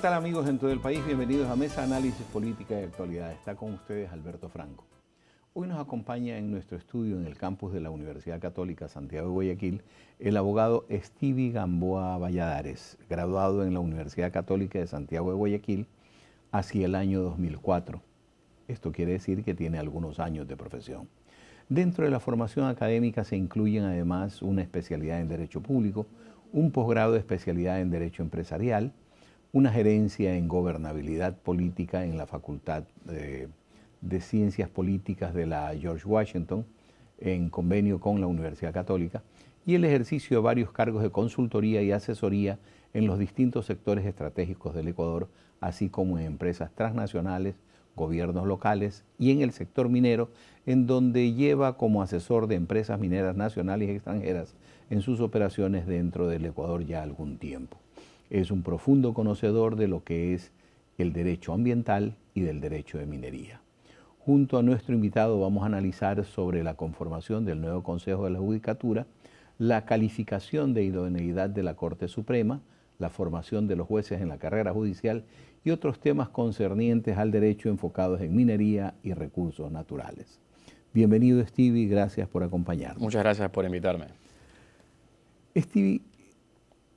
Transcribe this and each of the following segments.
tal amigos en todo el país? Bienvenidos a Mesa Análisis Política de Actualidad. Está con ustedes Alberto Franco. Hoy nos acompaña en nuestro estudio en el campus de la Universidad Católica Santiago de Guayaquil el abogado Stevie Gamboa Valladares, graduado en la Universidad Católica de Santiago de Guayaquil hacia el año 2004. Esto quiere decir que tiene algunos años de profesión. Dentro de la formación académica se incluyen además una especialidad en Derecho Público, un posgrado de especialidad en Derecho Empresarial, una gerencia en gobernabilidad política en la Facultad de, Ciencias Políticas de la George Washington, en convenio con la Universidad Católica, y el ejercicio de varios cargos de consultoría y asesoría en los distintos sectores estratégicos del Ecuador, así como en empresas transnacionales, gobiernos locales y en el sector minero, en donde lleva como asesor de empresas mineras nacionales y extranjeras en sus operaciones dentro del Ecuador ya algún tiempo es un profundo conocedor de lo que es el derecho ambiental y del derecho de minería. Junto a nuestro invitado vamos a analizar sobre la conformación del nuevo Consejo de la Judicatura, la calificación de idoneidad de la Corte Suprema, la formación de los jueces en la carrera judicial y otros temas concernientes al derecho enfocados en minería y recursos naturales. Bienvenido Stevie, gracias por acompañarnos. Muchas gracias por invitarme. Stevie,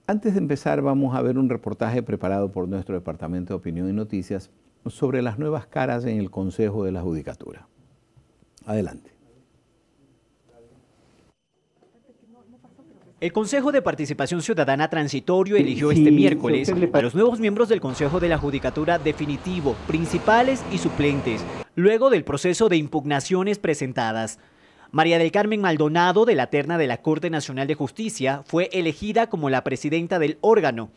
antes de empezar vamos a ver un reportaje preparado por nuestro Departamento de Opinión y Noticias sobre las nuevas caras en el Consejo de la Judicatura. Adelante. El Consejo de Participación Ciudadana Transitorio eligió este miércoles a los nuevos miembros del Consejo de la Judicatura definitivo, principales y suplentes, luego del proceso de impugnaciones presentadas. María del Carmen Maldonado, de la terna de la Corte Nacional de Justicia, fue elegida como la presidenta del órgano.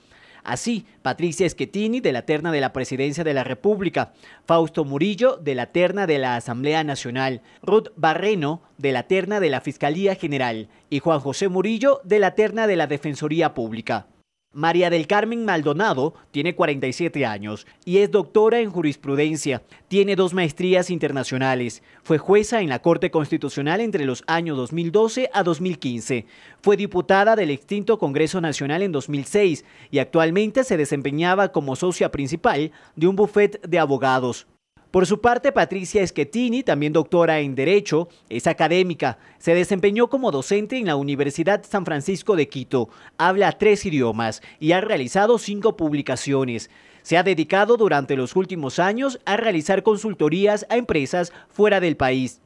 Así, Patricia Schettini, de la terna de la Presidencia de la República, Fausto Murillo, de la terna de la Asamblea Nacional, Ruth Barreno, de la terna de la Fiscalía General, y Juan José Murillo, de la terna de la Defensoría Pública. María del Carmen Maldonado tiene 47 años y es doctora en jurisprudencia. Tiene dos maestrías internacionales. Fue jueza en la Corte Constitucional entre los años 2012 a 2015. Fue diputada del extinto Congreso Nacional en 2006 y actualmente se desempeñaba como socia principal de un bufet de abogados. Por su parte, Patricia Schettini, también doctora en Derecho, es académica. Se desempeñó como docente en la Universidad San Francisco de Quito. Habla tres idiomas y ha realizado cinco publicaciones. Se ha dedicado durante los últimos años a realizar consultorías a empresas fuera del país.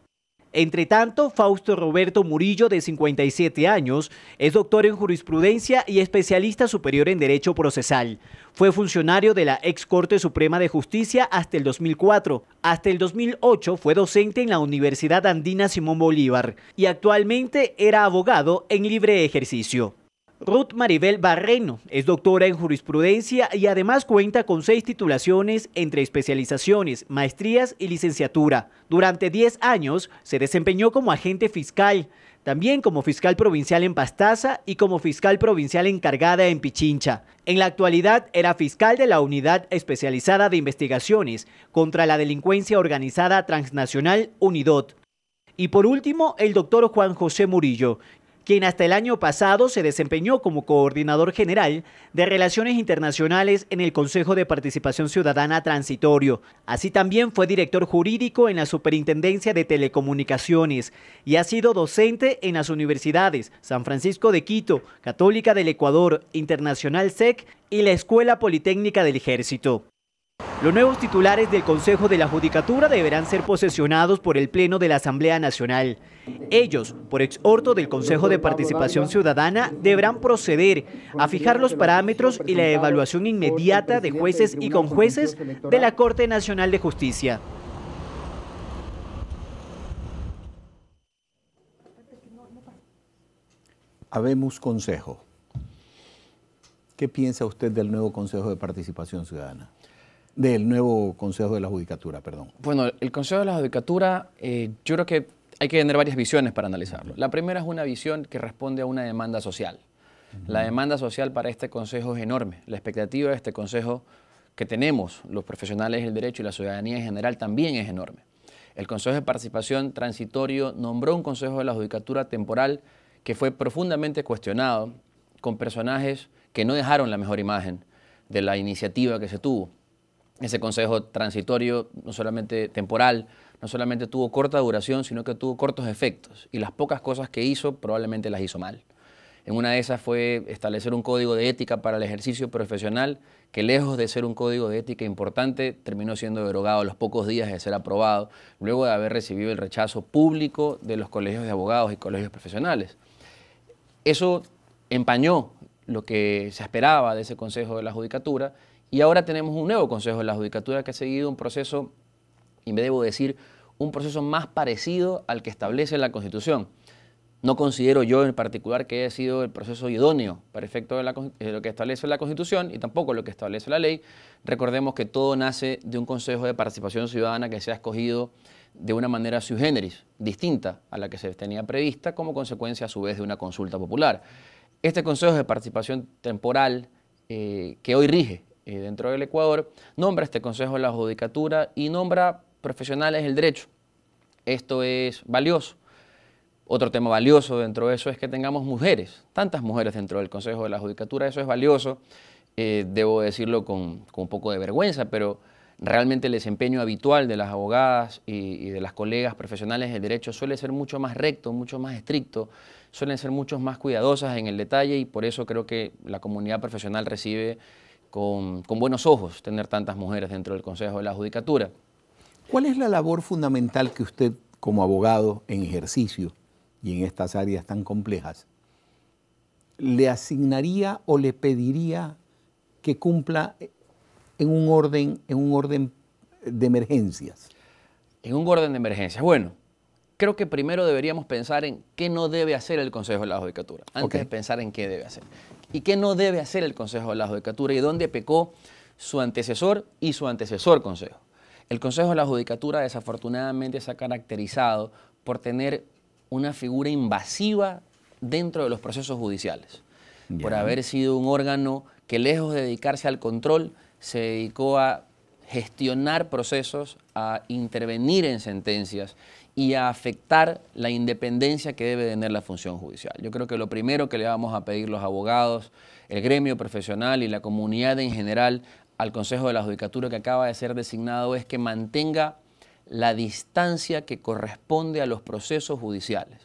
Entre tanto, Fausto Roberto Murillo, de 57 años, es doctor en jurisprudencia y especialista superior en Derecho Procesal. Fue funcionario de la ex Corte Suprema de Justicia hasta el 2004. Hasta el 2008 fue docente en la Universidad Andina Simón Bolívar y actualmente era abogado en libre ejercicio. Ruth Maribel Barreno es doctora en jurisprudencia y además cuenta con seis titulaciones entre especializaciones, maestrías y licenciatura. Durante 10 años se desempeñó como agente fiscal, también como fiscal provincial en Pastaza y como fiscal provincial encargada en Pichincha. En la actualidad era fiscal de la Unidad Especializada de Investigaciones contra la Delincuencia Organizada Transnacional UNIDOT. Y por último, el doctor Juan José Murillo, quien hasta el año pasado se desempeñó como coordinador general de Relaciones Internacionales en el Consejo de Participación Ciudadana Transitorio. Así también fue director jurídico en la Superintendencia de Telecomunicaciones y ha sido docente en las universidades San Francisco de Quito, Católica del Ecuador, Internacional SEC y la Escuela Politécnica del Ejército. Los nuevos titulares del Consejo de la Judicatura deberán ser posesionados por el Pleno de la Asamblea Nacional. Ellos, por exhorto del Consejo de Participación Ciudadana, deberán proceder a fijar los parámetros y la evaluación inmediata de jueces y conjueces de la Corte Nacional de Justicia. Habemos Consejo. ¿Qué piensa usted del nuevo Consejo de Participación Ciudadana? del nuevo Consejo de la Judicatura, perdón. Bueno, el Consejo de la Judicatura, eh, yo creo que hay que tener varias visiones para analizarlo. La primera es una visión que responde a una demanda social. La demanda social para este Consejo es enorme. La expectativa de este Consejo que tenemos los profesionales del derecho y la ciudadanía en general también es enorme. El Consejo de Participación Transitorio nombró un Consejo de la Judicatura temporal que fue profundamente cuestionado con personajes que no dejaron la mejor imagen de la iniciativa que se tuvo. Ese consejo transitorio, no solamente temporal, no solamente tuvo corta duración, sino que tuvo cortos efectos. Y las pocas cosas que hizo probablemente las hizo mal. En una de esas fue establecer un código de ética para el ejercicio profesional que lejos de ser un código de ética importante, terminó siendo derogado a los pocos días de ser aprobado, luego de haber recibido el rechazo público de los colegios de abogados y colegios profesionales. Eso empañó lo que se esperaba de ese Consejo de la Judicatura y ahora tenemos un nuevo Consejo de la Judicatura que ha seguido un proceso, y me debo decir, un proceso más parecido al que establece la Constitución. No considero yo en particular que haya sido el proceso idóneo para efecto de, lo que establece la Constitución y tampoco lo que establece la ley. Recordemos que todo nace de un Consejo de Participación Ciudadana que se ha escogido de una manera sui generis, distinta a la que se tenía prevista como consecuencia a su vez de una consulta popular. Este Consejo de Participación Temporal eh, que hoy rige eh, dentro del Ecuador, nombra este Consejo de la Judicatura y nombra profesionales del derecho. Esto es valioso. Otro tema valioso dentro de eso es que tengamos mujeres, tantas mujeres dentro del Consejo de la Judicatura, eso es valioso, eh, debo decirlo con, un poco de vergüenza, pero realmente el desempeño habitual de las abogadas y, y, de las colegas profesionales del derecho suele ser mucho más recto, mucho más estricto, suelen ser mucho más cuidadosas en el detalle y por eso creo que la comunidad profesional recibe con, buenos ojos tener tantas mujeres dentro del Consejo de la Judicatura. ¿Cuál es la labor fundamental que usted como abogado en ejercicio y en estas áreas tan complejas le asignaría o le pediría que cumpla en un orden, en un orden de emergencias? En un orden de emergencias. Bueno, creo que primero deberíamos pensar en qué no debe hacer el Consejo de la Judicatura, antes de pensar en qué debe hacer. Y qué no debe hacer el Consejo de la Judicatura y dónde pecó su antecesor y su antecesor Consejo. El Consejo de la Judicatura desafortunadamente se ha caracterizado por tener una figura invasiva dentro de los procesos judiciales, por haber sido un órgano que lejos de dedicarse al control, se dedicó a gestionar procesos, a intervenir en sentencias y a afectar la independencia que debe tener la función judicial. Yo creo que lo primero que le vamos a pedir los abogados, el gremio profesional y la comunidad en general al Consejo de la Judicatura que acaba de ser designado es que mantenga la distancia que corresponde a los procesos judiciales,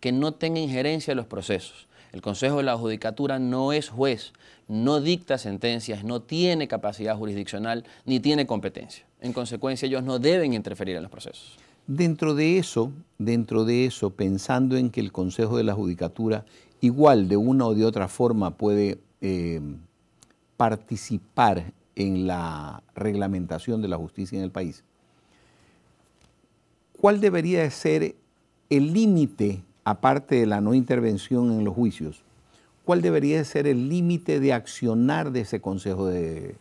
que no tenga injerencia en los procesos. El Consejo de la Judicatura no es juez, no dicta sentencias, no tiene capacidad jurisdiccional ni tiene competencia. En consecuencia, ellos no deben interferir en los procesos. Dentro de eso, dentro de eso, pensando en que el Consejo de la Judicatura igual de una o de otra forma puede eh, participar en la reglamentación de la justicia en el país, ¿cuál debería ser el límite, aparte de la no intervención en los juicios, cuál debería ser el límite de accionar de ese Consejo de,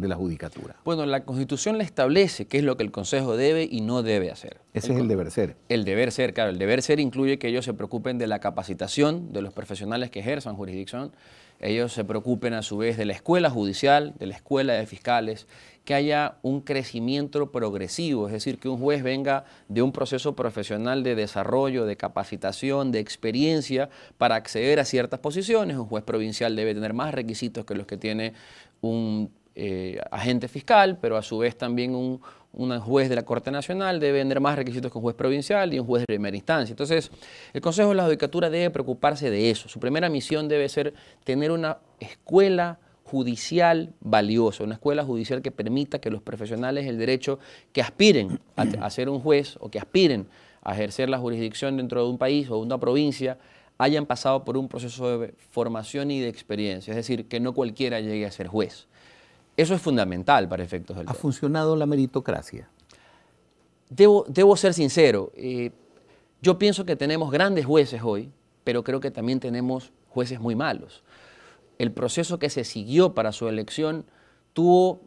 de la judicatura. Bueno, la Constitución le establece qué es lo que el Consejo debe y no debe hacer. Ese es el deber ser. El deber ser, claro. El deber ser incluye que ellos se preocupen de la capacitación de los profesionales que ejerzan jurisdicción. Ellos se preocupen a su vez de la escuela judicial, de la escuela de fiscales, que haya un crecimiento progresivo, es decir, que un juez venga de un proceso profesional de desarrollo, de capacitación, de experiencia para acceder a ciertas posiciones. Un juez provincial debe tener más requisitos que los que tiene un eh, agente fiscal, pero a su vez también un, juez de la Corte Nacional debe tener más requisitos que un juez provincial y un juez de primera instancia. Entonces, el Consejo de la Judicatura debe preocuparse de eso. Su primera misión debe ser tener una escuela judicial valiosa, una escuela judicial que permita que los profesionales del derecho que aspiren a, a ser un juez o que aspiren a ejercer la jurisdicción dentro de un país o de una provincia hayan pasado por un proceso de formación y de experiencia, es decir, que no cualquiera llegue a ser juez. Eso es fundamental para efectos del... ¿Ha funcionado la meritocracia? Debo, debo ser sincero. Eh, yo pienso que tenemos grandes jueces hoy, pero creo que también tenemos jueces muy malos. El proceso que se siguió para su elección tuvo,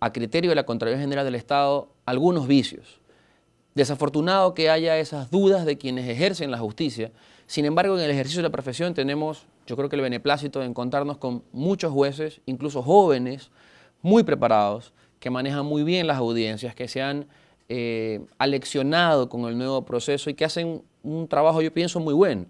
a criterio de la Contraloría General del Estado, algunos vicios. Desafortunado que haya esas dudas de quienes ejercen la justicia. Sin embargo, en el ejercicio de la profesión tenemos, yo creo que el beneplácito de encontrarnos con muchos jueces, incluso jóvenes, muy preparados, que manejan muy bien las audiencias, que se han eh, aleccionado con el nuevo proceso y que hacen un trabajo, yo pienso, muy bueno.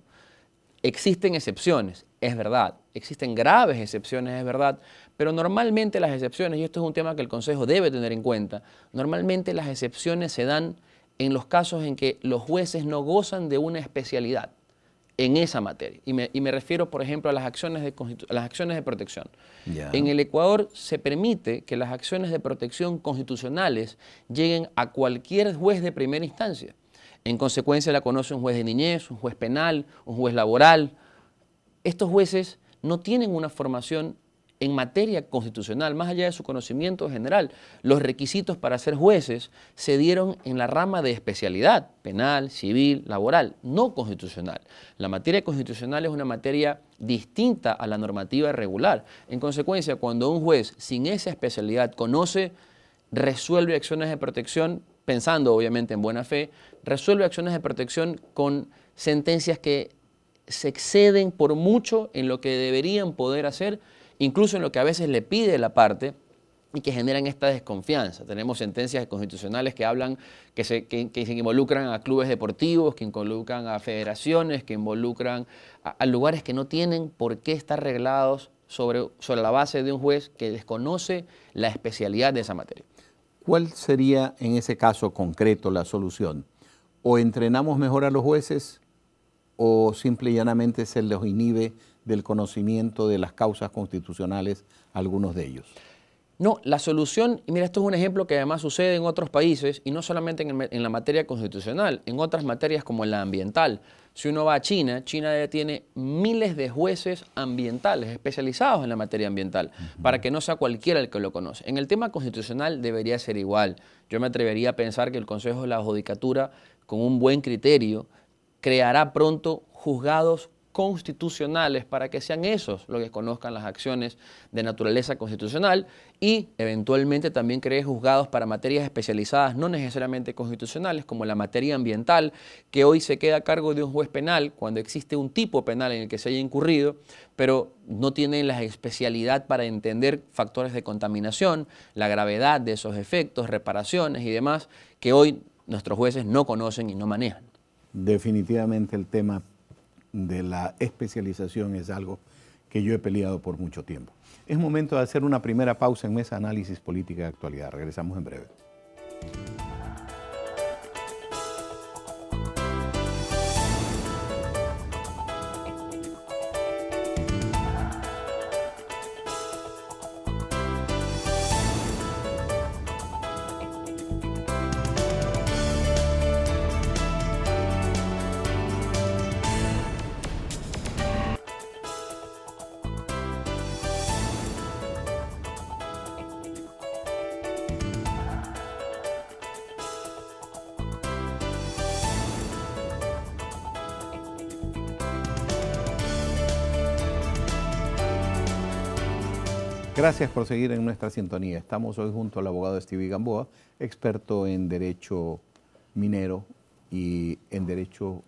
Existen excepciones, es verdad. Existen graves excepciones, es verdad. Pero normalmente las excepciones, y esto es un tema que el Consejo debe tener en cuenta, normalmente las excepciones se dan en los casos en que los jueces no gozan de una especialidad en esa materia. Y me, refiero, por ejemplo, a las acciones de, las acciones de protección. En el Ecuador se permite que las acciones de protección constitucionales lleguen a cualquier juez de primera instancia. En consecuencia la conoce un juez de niñez, un juez penal, un juez laboral. Estos jueces no tienen una formación en materia constitucional, más allá de su conocimiento general. Los requisitos para ser jueces se dieron en la rama de especialidad, penal, civil, laboral, no constitucional. La materia constitucional es una materia distinta a la normativa regular. En consecuencia, cuando un juez sin esa especialidad conoce, resuelve acciones de protección, pensando obviamente en buena fe, resuelve acciones de protección con sentencias que se exceden por mucho en lo que deberían poder hacer incluso en lo que a veces le pide la parte y que generan esta desconfianza. Tenemos sentencias constitucionales que hablan, que se, involucran a clubes deportivos, que involucran a federaciones, que involucran a, lugares que no tienen por qué estar reglados sobre, la base de un juez que desconoce la especialidad de esa materia. ¿Cuál sería en ese caso concreto la solución? ¿O entrenamos mejor a los jueces o simple y llanamente se los inhibe del conocimiento de las causas constitucionales, algunos de ellos. No, la solución, y mira, esto es un ejemplo que además sucede en otros países, y no solamente en, la materia constitucional, en otras materias como en la ambiental. Si uno va a China, China tiene miles de jueces ambientales especializados en la materia ambiental, para que no sea cualquiera el que lo conoce. En el tema constitucional debería ser igual. Yo me atrevería a pensar que el Consejo de la Judicatura, con un buen criterio, creará pronto juzgados constitucionales para que sean esos los que conozcan las acciones de naturaleza constitucional y eventualmente también cree juzgados para materias especializadas no necesariamente constitucionales como la materia ambiental que hoy se queda a cargo de un juez penal cuando existe un tipo penal en el que se haya incurrido pero no tienen la especialidad para entender factores de contaminación, la gravedad de esos efectos, reparaciones y demás que hoy nuestros jueces no conocen y no manejan. Definitivamente el tema de la especialización es algo que yo he peleado por mucho tiempo. Es momento de hacer una primera pausa en Mesa Análisis Política de Actualidad. Regresamos en breve. Gracias por seguir en nuestra sintonía. Estamos hoy junto al abogado Stevie Gamboa, experto en derecho minero y en derecho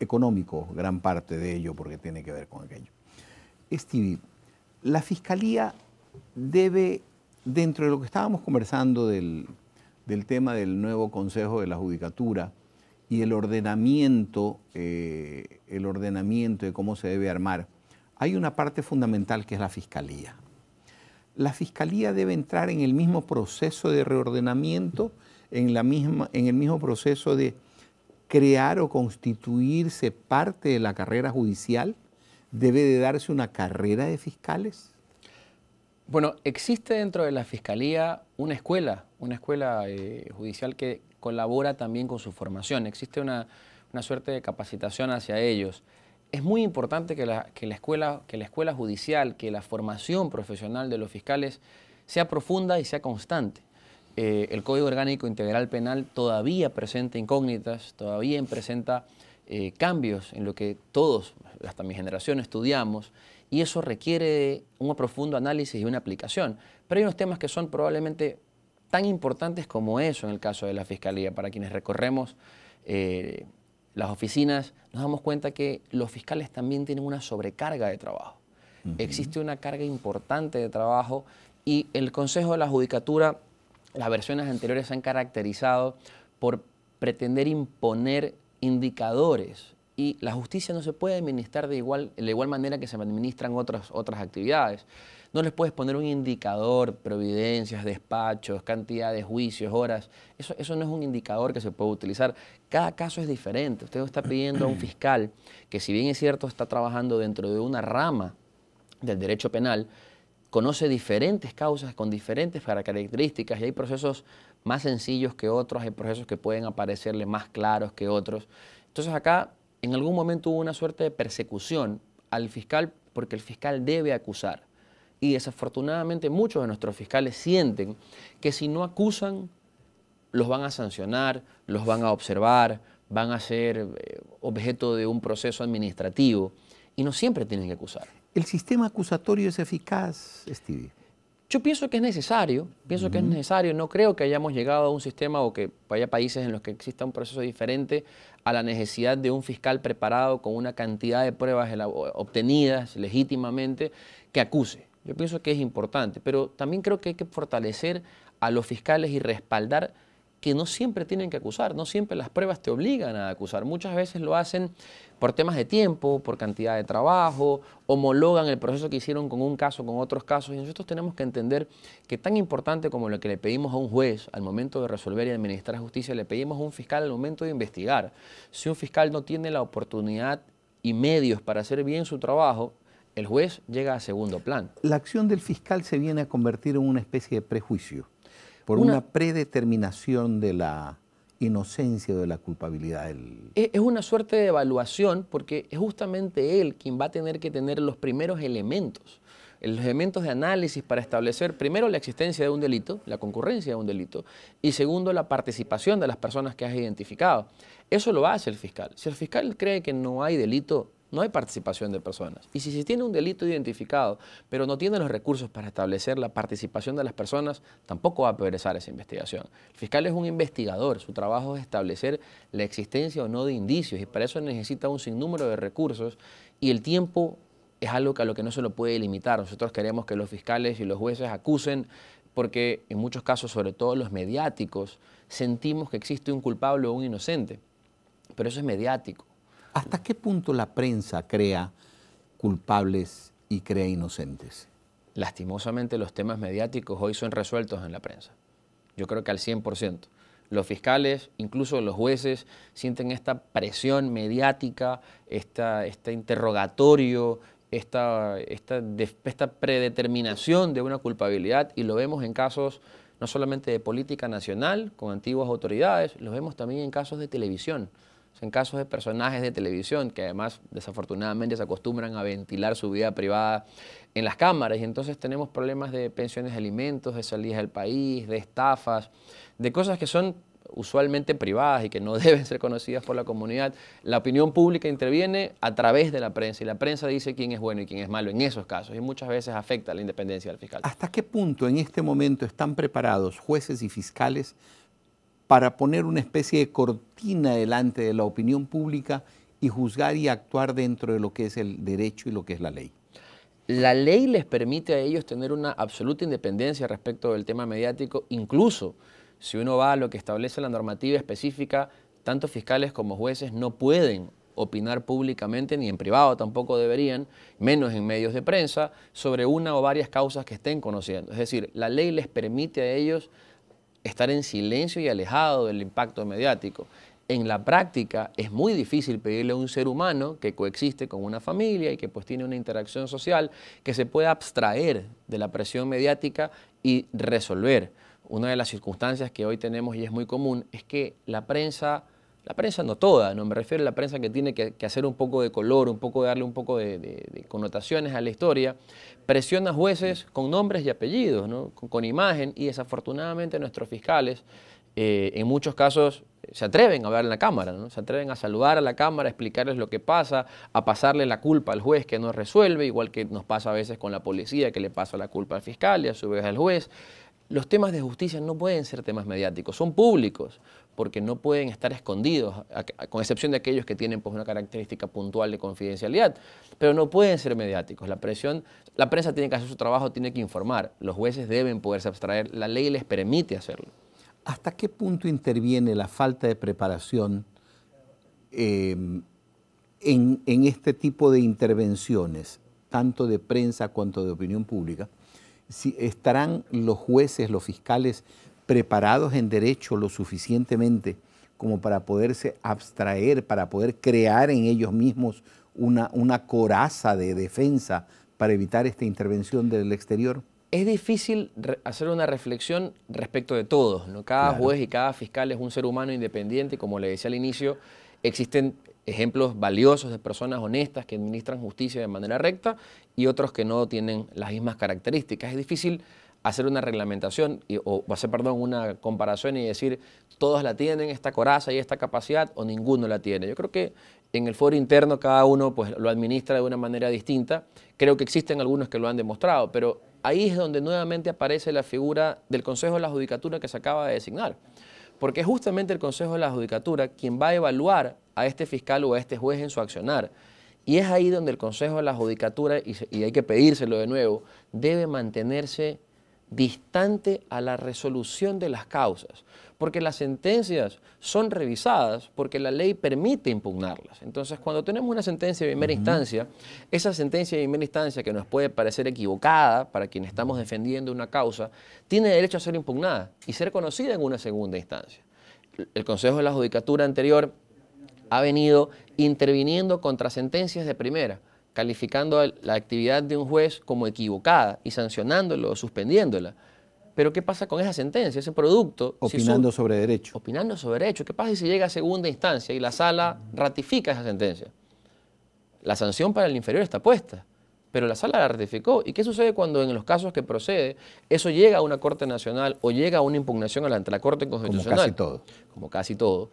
económico, gran parte de ello porque tiene que ver con aquello. Stevie, la Fiscalía debe, dentro de lo que estábamos conversando del, tema del nuevo Consejo de la Judicatura y el ordenamiento, eh, el ordenamiento de cómo se debe armar, hay una parte fundamental que es la Fiscalía la Fiscalía debe entrar en el mismo proceso de reordenamiento, en, la misma, en el mismo proceso de crear o constituirse parte de la carrera judicial. ¿Debe de darse una carrera de fiscales? Bueno, existe dentro de la Fiscalía una escuela, una escuela eh, judicial que colabora también con su formación. Existe una, una suerte de capacitación hacia ellos es muy importante que la, escuela, que la escuela judicial, que la formación profesional de los fiscales sea profunda y sea constante. Eh, el Código Orgánico Integral Penal todavía presenta incógnitas, todavía presenta eh, cambios en lo que todos, hasta mi generación, estudiamos, y eso requiere un profundo análisis y una aplicación. Pero hay unos temas que son probablemente tan importantes como eso en el caso de la Fiscalía, para quienes recorremos... Eh, las oficinas, nos damos cuenta que los fiscales también tienen una sobrecarga de trabajo. Existe una carga importante de trabajo y el Consejo de la Judicatura, las versiones anteriores se han caracterizado por pretender imponer indicadores y la justicia no se puede administrar de, igual, igual manera que se administran otras, otras actividades. No les puedes poner un indicador, providencias, despachos, cantidades, juicios, horas. Eso, eso no es un indicador que se puede utilizar. Cada caso es diferente. Usted está pidiendo a un fiscal que si bien es cierto está trabajando dentro de una rama del derecho penal, conoce diferentes causas con diferentes características y hay procesos más sencillos que otros, hay procesos que pueden aparecerle más claros que otros. Entonces acá en algún momento hubo una suerte de persecución al fiscal porque el fiscal debe acusar. Y desafortunadamente muchos de nuestros fiscales sienten que si no acusan, los van a sancionar, los van a observar, van a ser eh, objeto de un proceso administrativo y no siempre tienen que acusar. ¿El sistema acusatorio es eficaz, Stevie? Yo pienso que es necesario, pienso que es necesario, no creo que hayamos llegado a un sistema o que haya países en los que exista un proceso diferente a la necesidad de un fiscal preparado con una cantidad de pruebas obtenidas legítimamente que acuse. Yo pienso que es importante, pero también creo que hay que fortalecer a los fiscales y respaldar que no siempre tienen que acusar, no siempre las pruebas te obligan a acusar. Muchas veces lo hacen por temas de tiempo, por cantidad de trabajo, homologan el proceso que hicieron con un caso, con otros casos, y nosotros tenemos que entender que tan importante como lo que le pedimos a un juez al momento de resolver y administrar justicia, le pedimos a un fiscal al momento de investigar. Si un fiscal no tiene la oportunidad y medios para hacer bien su trabajo, el juez llega a segundo plan. La acción del fiscal se viene a convertir en una especie de prejuicio, por una, predeterminación de la inocencia o de la culpabilidad del... Es una suerte de evaluación porque es justamente él quien va a tener que tener los primeros elementos, los elementos de análisis para establecer primero la existencia de un delito, la concurrencia de un delito, y segundo la participación de las personas que has identificado. Eso lo hace el fiscal. Si el fiscal cree que no hay delito, no hay participación de personas. Y si se tiene un delito identificado, pero no tiene los recursos para establecer la participación de las personas, tampoco va a progresar esa investigación. El fiscal es un investigador, su trabajo es establecer la existencia o no de indicios y para eso necesita un sinnúmero de recursos y el tiempo es algo que a lo que no se lo puede limitar. Nosotros queremos que los fiscales y los jueces acusen porque en muchos casos, sobre todo los mediáticos, sentimos que existe un culpable o un inocente, pero eso es mediático ¿Hasta qué punto la prensa crea culpables y crea inocentes? Lastimosamente los temas mediáticos hoy son resueltos en la prensa. Yo creo que al 100%. Los fiscales, incluso los jueces, sienten esta presión mediática, esta, este interrogatorio, esta, esta, esta predeterminación de una culpabilidad y lo vemos en casos no solamente de política nacional, con antiguas autoridades, lo vemos también en casos de televisión en casos de personajes de televisión que además desafortunadamente se acostumbran a ventilar su vida privada en las cámaras y entonces tenemos problemas de pensiones de alimentos, de salidas del país, de estafas, de cosas que son usualmente privadas y que no deben ser conocidas por la comunidad, la opinión pública interviene a través de la prensa y la prensa dice quién es bueno y quién es malo en esos casos y muchas veces afecta la independencia del fiscal. ¿Hasta qué punto en este momento están preparados jueces y fiscales para poner una especie de cortina delante de la opinión pública y juzgar y actuar dentro de lo que es el derecho y lo que es la ley. La ley les permite a ellos tener una absoluta independencia respecto del tema mediático, incluso si uno va a lo que establece la normativa específica, tanto fiscales como jueces no pueden opinar públicamente, ni en privado tampoco deberían, menos en medios de prensa, sobre una o varias causas que estén conociendo. Es decir, la ley les permite a ellos estar en silencio y alejado del impacto mediático. En la práctica es muy difícil pedirle a un ser humano que coexiste con una familia y que pues tiene una interacción social que se pueda abstraer de la presión mediática y resolver. Una de las circunstancias que hoy tenemos y es muy común es que la prensa la prensa no toda, no me refiero a la prensa que tiene que, hacer un poco de color, un poco darle un poco de, connotaciones a la historia, presiona jueces con nombres y apellidos, con, imagen, y desafortunadamente nuestros fiscales eh, en muchos casos se atreven a hablar en la cámara, ¿no? se atreven a saludar a la cámara, a explicarles lo que pasa, a pasarle la culpa al juez que no resuelve, igual que nos pasa a veces con la policía que le pasa la culpa al fiscal y a su vez al juez. Los temas de justicia no pueden ser temas mediáticos, son públicos porque no pueden estar escondidos, con excepción de aquellos que tienen pues, una característica puntual de confidencialidad, pero no pueden ser mediáticos. La, presión, la prensa tiene que hacer su trabajo, tiene que informar, los jueces deben poderse abstraer, la ley les permite hacerlo. ¿Hasta qué punto interviene la falta de preparación em, en, este tipo de intervenciones, tanto de prensa cuanto de opinión pública? Si estarán los jueces, los fiscales preparados en derecho lo suficientemente como para poderse abstraer, para poder crear en ellos mismos una, una coraza de defensa para evitar esta intervención del exterior? Es difícil hacer una reflexión respecto de todos. ¿no? Cada juez y cada fiscal es un ser humano independiente, como le decía al inicio, existen ejemplos valiosos de personas honestas que administran justicia de manera recta y otros que no tienen las mismas características. Es difícil hacer una reglamentación o hacer, perdón, una comparación y decir, todos la tienen, esta coraza y esta capacidad, o ninguno la tiene. Yo creo que en el foro interno cada uno pues, lo administra de una manera distinta. Creo que existen algunos que lo han demostrado, pero ahí es donde nuevamente aparece la figura del Consejo de la Judicatura que se acaba de designar. Porque es justamente el Consejo de la Judicatura quien va a evaluar a este fiscal o a este juez en su accionar. Y es ahí donde el Consejo de la Judicatura, y, hay que pedírselo de nuevo, debe mantenerse distante a la resolución de las causas, porque las sentencias son revisadas porque la ley permite impugnarlas. Entonces, cuando tenemos una sentencia de primera instancia, esa sentencia de primera instancia que nos puede parecer equivocada para quien estamos defendiendo una causa, tiene derecho a ser impugnada y ser conocida en una segunda instancia. El Consejo de la Judicatura anterior ha venido interviniendo contra sentencias de primera calificando la actividad de un juez como equivocada y sancionándolo o suspendiéndola. Pero ¿qué pasa con esa sentencia, ese producto? Opinando sobre derecho. Opinando sobre derecho. ¿Qué pasa si llega a segunda instancia y la sala ratifica esa sentencia? La sanción para el inferior está puesta, pero la sala la ratificó. ¿Y qué sucede cuando en los casos que procede eso llega a una Corte Nacional o llega a una impugnación ante la Corte Constitucional? casi todo. Como casi todo.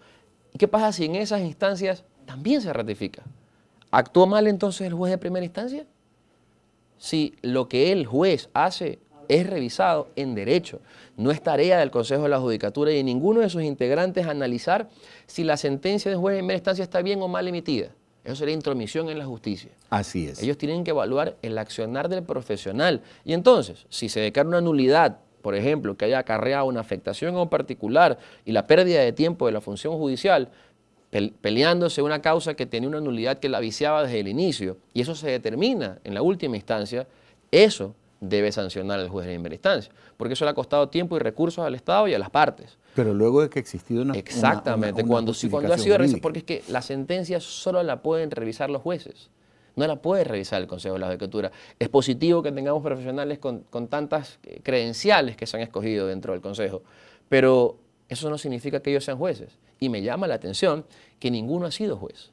¿Y qué pasa si en esas instancias también se ratifica? Actúa mal entonces el juez de primera instancia? Si lo que el juez hace es revisado en derecho, no es tarea del Consejo de la Judicatura y de ninguno de sus integrantes analizar si la sentencia del juez de primera instancia está bien o mal emitida. Eso sería intromisión en la justicia. Así es. Ellos tienen que evaluar el accionar del profesional. Y entonces, si se declara una nulidad, por ejemplo, que haya acarreado una afectación a un particular y la pérdida de tiempo de la función judicial, peleándose una causa que tenía una nulidad que la viciaba desde el inicio, y eso se determina en la última instancia, eso debe sancionar el juez de primera instancia, porque eso le ha costado tiempo y recursos al Estado y a las partes. Pero luego de que existido una... Exactamente, cuando, si, ha sido porque es que la sentencia solo la pueden revisar los jueces, no la puede revisar el Consejo de la Judicatura. Es positivo que tengamos profesionales con tantas eh, credenciales que se han escogido dentro del Consejo, pero eso no significa que ellos sean jueces. Y me llama la atención que ninguno ha sido juez.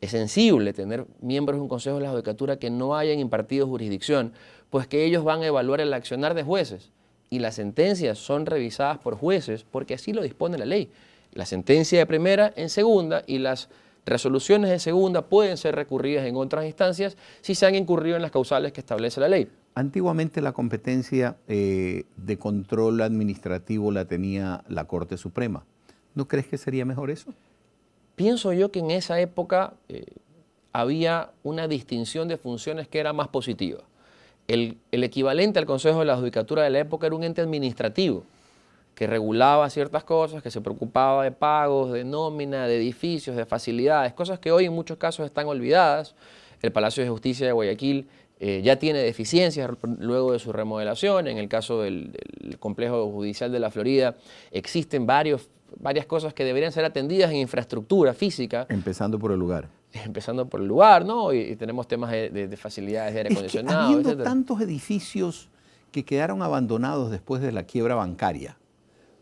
Es sensible tener miembros de un Consejo de la Judicatura que no hayan impartido jurisdicción, pues que ellos van a evaluar el accionar de jueces y las sentencias son revisadas por jueces porque así lo dispone la ley. La sentencia de primera en segunda y las resoluciones de segunda pueden ser recurridas en otras instancias si se han incurrido en las causales que establece la ley. Antiguamente la competencia eh, de control administrativo la tenía la Corte Suprema. ¿No crees que sería mejor eso? Pienso yo que en esa época eh, había una distinción de funciones que era más positiva. El, equivalente al Consejo de la Judicatura de la época era un ente administrativo que regulaba ciertas cosas, que se preocupaba de pagos, de nómina, de edificios, de facilidades, cosas que hoy en muchos casos están olvidadas. El Palacio de Justicia de Guayaquil eh, ya tiene deficiencias luego de su remodelación. En el caso del, Complejo Judicial de la Florida existen varios varias cosas que deberían ser atendidas en infraestructura física. Empezando por el lugar. Empezando por el lugar, ¿no? Y, tenemos temas de, facilidades de aire acondicionado. Es tantos edificios que quedaron abandonados después de la quiebra bancaria,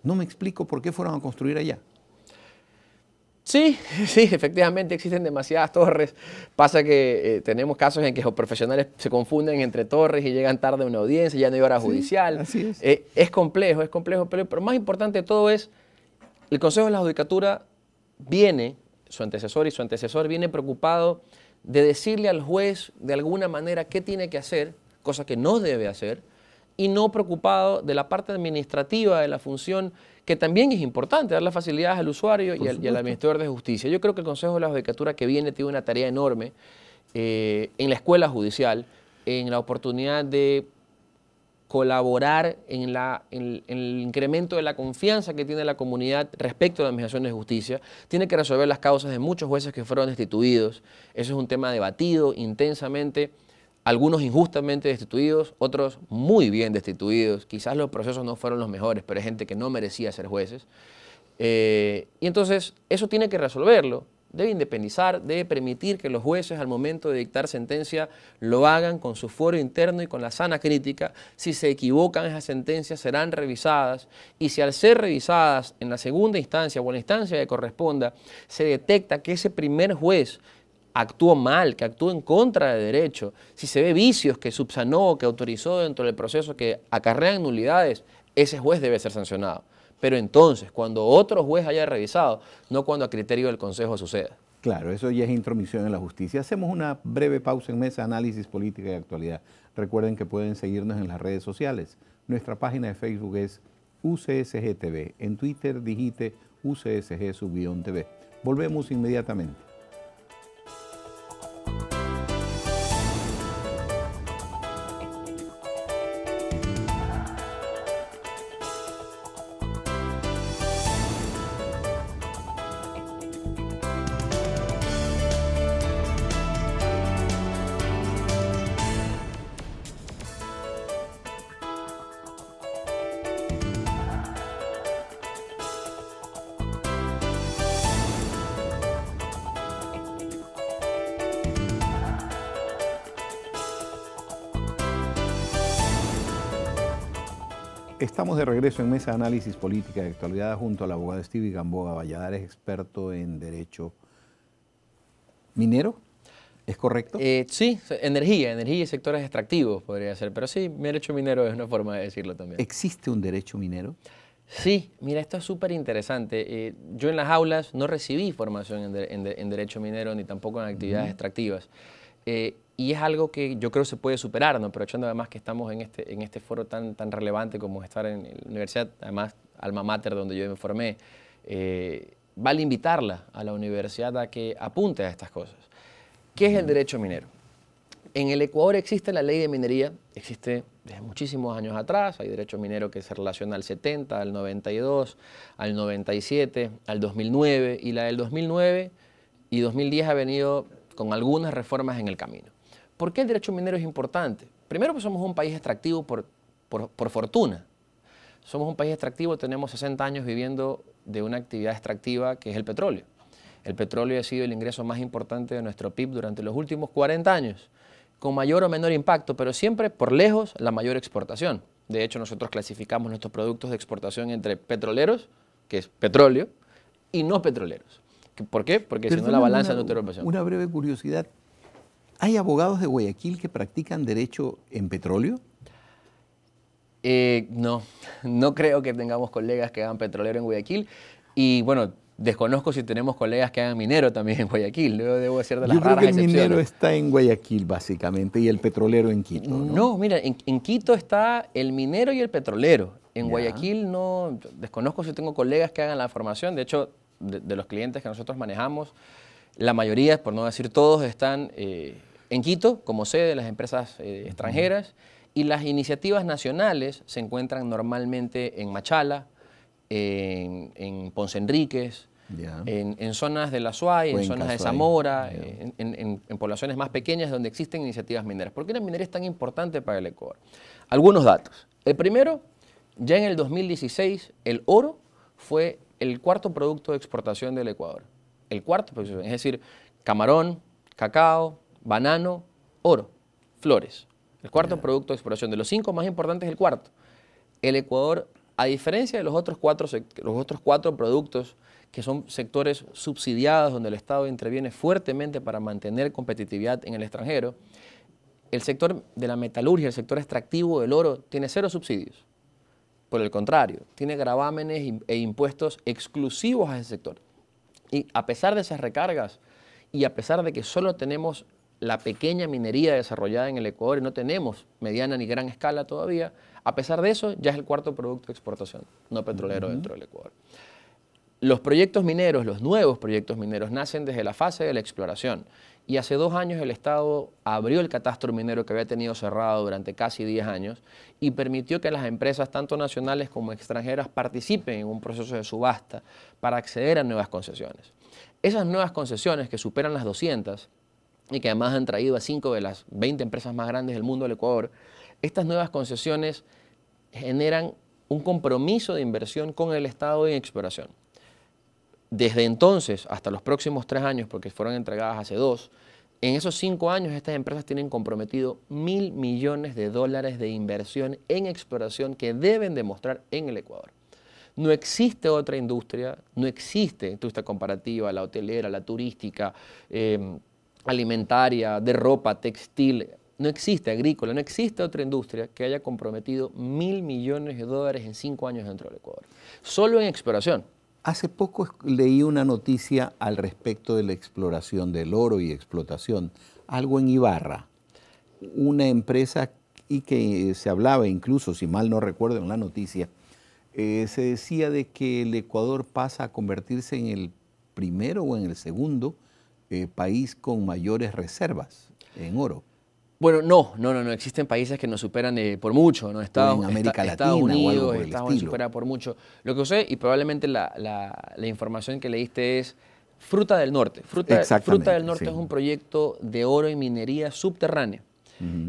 no me explico por qué fueron a construir allá. Sí, sí, efectivamente existen demasiadas torres. Pasa que eh, tenemos casos en que los profesionales se confunden entre torres y llegan tarde a una audiencia, ya no hay hora judicial. así es. Eh, es complejo, es complejo, pero, pero más importante de todo es el Consejo de la Judicatura viene, su antecesor y su antecesor viene preocupado de decirle al juez de alguna manera qué tiene que hacer, cosa que no debe hacer, y no preocupado de la parte administrativa de la función, que también es importante, dar las facilidades al usuario y al, administrador de justicia. Yo creo que el Consejo de la Judicatura que viene tiene una tarea enorme eh, en la escuela judicial, en la oportunidad de colaborar en, el incremento de la confianza que tiene la comunidad respecto a la Administración de Justicia. Tiene que resolver las causas de muchos jueces que fueron destituidos. Eso es un tema debatido intensamente, algunos injustamente destituidos, otros muy bien destituidos. Quizás los procesos no fueron los mejores, pero hay gente que no merecía ser jueces. Eh, y entonces eso tiene que resolverlo debe independizar, debe permitir que los jueces al momento de dictar sentencia lo hagan con su fuero interno y con la sana crítica. Si se equivocan esas sentencias serán revisadas y si al ser revisadas en la segunda instancia o en la instancia que corresponda se detecta que ese primer juez actuó mal, que actuó en contra de derecho, si se ve vicios que subsanó, que autorizó dentro del proceso que acarrean nulidades, ese juez debe ser sancionado pero entonces, cuando otro juez haya revisado, no cuando a criterio del Consejo suceda. Claro, eso ya es intromisión en la justicia. Hacemos una breve pausa en mesa, análisis política y actualidad. Recuerden que pueden seguirnos en las redes sociales. Nuestra página de Facebook es UCSGTV. En Twitter digite UCSG TV. Volvemos inmediatamente. en Mesa de Análisis Política de Actualidad junto al abogado Stevie Gamboa Valladares, experto en derecho minero. ¿Es correcto? Eh, sí, energía, energía y sectores extractivos podría ser, pero sí, derecho minero es una forma de decirlo también. ¿Existe un derecho minero? Sí, mira, esto es súper interesante. Eh, yo en las aulas no recibí formación en, derecho minero ni tampoco en actividades extractivas. Eh, y es algo que yo creo se puede superar, aprovechando además que estamos en este, en este foro tan, tan relevante como estar en la universidad, además alma mater donde yo me formé, eh, vale invitarla a la universidad a que apunte a estas cosas. ¿Qué es el derecho minero? En el Ecuador existe la ley de minería, existe desde muchísimos años atrás, hay derecho minero que se relaciona al 70, al 92, al 97, al 2009, y la del 2009 y 2010 ha venido con algunas reformas en el camino. ¿Por qué el derecho minero es importante? Primero, pues somos un país extractivo por, fortuna. Somos un país extractivo, tenemos 60 años viviendo de una actividad extractiva que es el petróleo. El petróleo ha sido el ingreso más importante de nuestro PIB durante los últimos 40 años, con mayor o menor impacto, pero siempre por lejos la mayor exportación. De hecho, nosotros clasificamos nuestros productos de exportación entre petroleros, que es petróleo, y no petroleros. ¿Por qué? Porque si no la balanza no te Una breve curiosidad, ¿Hay abogados de Guayaquil que practican derecho en petróleo? Eh, no, no creo que tengamos colegas que hagan petrolero en Guayaquil. Y bueno, desconozco si tenemos colegas que hagan minero también en Guayaquil. Luego debo decir de las Yo raras creo que El minero está en Guayaquil, básicamente, y el petrolero en Quito. No, mira, en, Quito está el minero y el petrolero. En Guayaquil no, desconozco si tengo colegas que hagan la formación. De hecho, de, los clientes que nosotros manejamos, la mayoría, por no decir todos, están eh, en Quito como sede de las empresas eh, extranjeras y las iniciativas nacionales se encuentran normalmente en Machala, en, Ponce Enríquez, en, zonas de la Suay, en zonas de Zamora, eh, en, en, poblaciones más pequeñas donde existen iniciativas mineras. ¿Por qué la minería es tan importante para el Ecuador? Algunos datos. El primero, ya en el 2016, el oro fue el cuarto producto de exportación del Ecuador. El cuarto, es decir, camarón, cacao, banano, oro, flores. El cuarto producto de exploración. De los cinco más importantes, es el cuarto. El Ecuador, a diferencia de los otros cuatro, los otros cuatro productos que son sectores subsidiados donde el Estado interviene fuertemente para mantener competitividad en el extranjero, el sector de la metalurgia, el sector extractivo del oro, tiene cero subsidios. Por el contrario, tiene gravámenes e impuestos exclusivos a ese sector. Y a pesar de esas recargas y a pesar de que solo tenemos la pequeña minería desarrollada en el Ecuador y no tenemos mediana ni gran escala todavía, a pesar de eso ya es el cuarto producto de exportación no petrolero dentro del Ecuador. Los proyectos mineros, los nuevos proyectos mineros, nacen desde la fase de la exploración. Y hace dos años el Estado abrió el catastro minero que había tenido cerrado durante casi 10 años y permitió que las empresas, tanto nacionales como extranjeras, participen en un proceso de subasta para acceder a nuevas concesiones. Esas nuevas concesiones, que superan las 200, y que además han traído a cinco de las 20 empresas más grandes del mundo al Ecuador, estas nuevas concesiones generan un compromiso de inversión con el Estado en exploración. Desde entonces hasta los próximos tres años, porque fueron entregadas hace dos, en esos cinco años estas empresas tienen comprometido mil millones de dólares de inversión en exploración que deben demostrar en el Ecuador. No existe otra industria, no existe industria comparativa, la hotelera, la turística, eh, alimentaria, de ropa, textil. No existe agrícola, no existe otra industria que haya comprometido mil millones de dólares en cinco años dentro del Ecuador. Solo en exploración. Hace poco leí una noticia al respecto de la exploración del oro y explotación. Algo en Ibarra. Una empresa y que se hablaba incluso, si mal no recuerdo en la noticia, eh, se decía de que el Ecuador pasa a convertirse en el primero o en el segundo eh, país con mayores reservas en oro. Bueno, no, no, no, no. Existen países que nos superan eh, por mucho, ¿no? Estados, en América Latina Unidos, Estados Unidos supera por mucho. Lo que sé y probablemente la, información que leíste es Fruta del Norte. Fruta, del Norte es un proyecto de oro y minería subterránea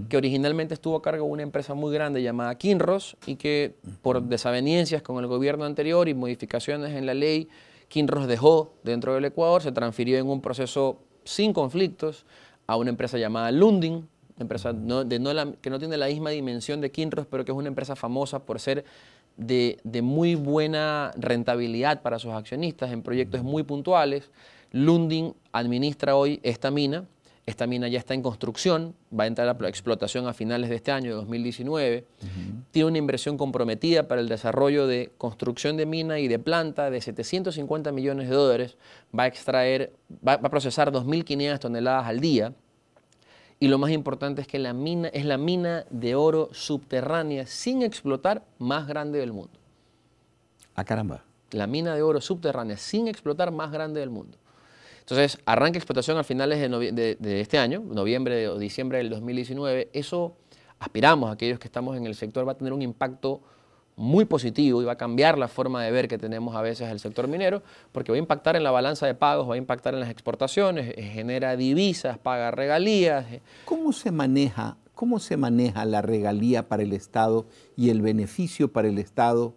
que originalmente estuvo a cargo de una empresa muy grande llamada Kinross y que por desavenencias con el gobierno anterior y modificaciones en la ley Kinross dejó dentro del Ecuador, se transfirió en un proceso sin conflictos a una empresa llamada Lundin, empresa que no tiene la misma dimensión de Kinross, pero que es una empresa famosa por ser de muy buena rentabilidad para sus accionistas en proyectos muy puntuales. Lundin administra hoy esta mina, esta mina ya está en construcción, va a entrar a explotación a finales de este año, 2019. Tiene una inversión comprometida para el desarrollo de construcción de mina y de planta de 750 millones de dólares. Va a extraer, va, a procesar 2.500 toneladas al día. Y lo más importante es que la mina es la mina de oro subterránea sin explotar más grande del mundo. ¡A ah, caramba. La mina de oro subterránea sin explotar más grande del mundo. Entonces, arranca explotación a finales de, de, de este año, noviembre o diciembre del 2019. Eso aspiramos, aquellos que estamos en el sector, va a tener un impacto muy positivo y va a cambiar la forma de ver que tenemos a veces el sector minero, porque va a impactar en la balanza de pagos, va a impactar en las exportaciones, eh, genera divisas, paga regalías. Eh. ¿Cómo se maneja, cómo se maneja la regalía para el Estado y el beneficio para el Estado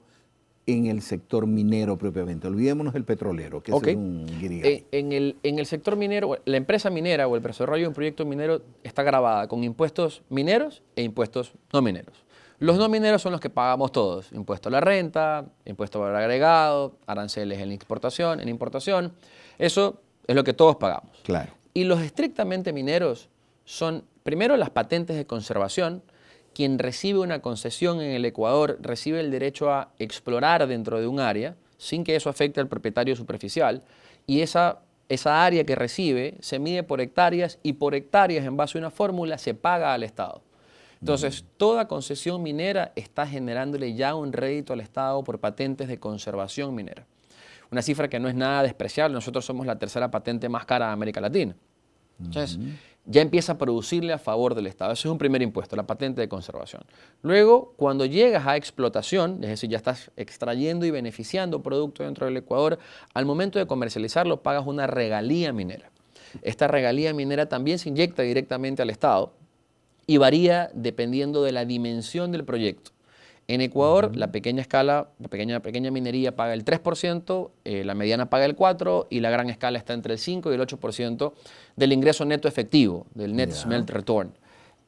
en el sector minero propiamente. Olvidémonos del petrolero, que es un griego. en, el, en el sector minero, la empresa minera o el desarrollo de un proyecto minero está grabada con impuestos mineros e impuestos no mineros. Los no mineros son los que pagamos todos, impuesto a la renta, impuesto al agregado, aranceles en exportación, en importación. Eso es lo que todos pagamos. Claro. Y los estrictamente mineros son primero las patentes de conservación, quien recibe una concesión en el Ecuador recibe el derecho a explorar dentro de un área sin que eso afecte al propietario superficial y esa, esa área que recibe se mide por hectáreas y por hectáreas en base a una fórmula se paga al Estado. Entonces, toda concesión minera está generándole ya un rédito al Estado por patentes de conservación minera. Una cifra que no es nada despreciable, nosotros somos la tercera patente más cara de América Latina. Entonces, ya empieza a producirle a favor del Estado. Eso es un primer impuesto, la patente de conservación. Luego, cuando llegas a explotación, es decir, ya estás extrayendo y beneficiando producto dentro del Ecuador, al momento de comercializarlo pagas una regalía minera. Esta regalía minera también se inyecta directamente al Estado y varía dependiendo de la dimensión del proyecto. En Ecuador, la pequeña escala, la pequeña, pequeña minería paga el 3%, eh, la mediana paga el 4% y la gran escala está entre el 5 y el 8% del ingreso neto efectivo, del net smelt return.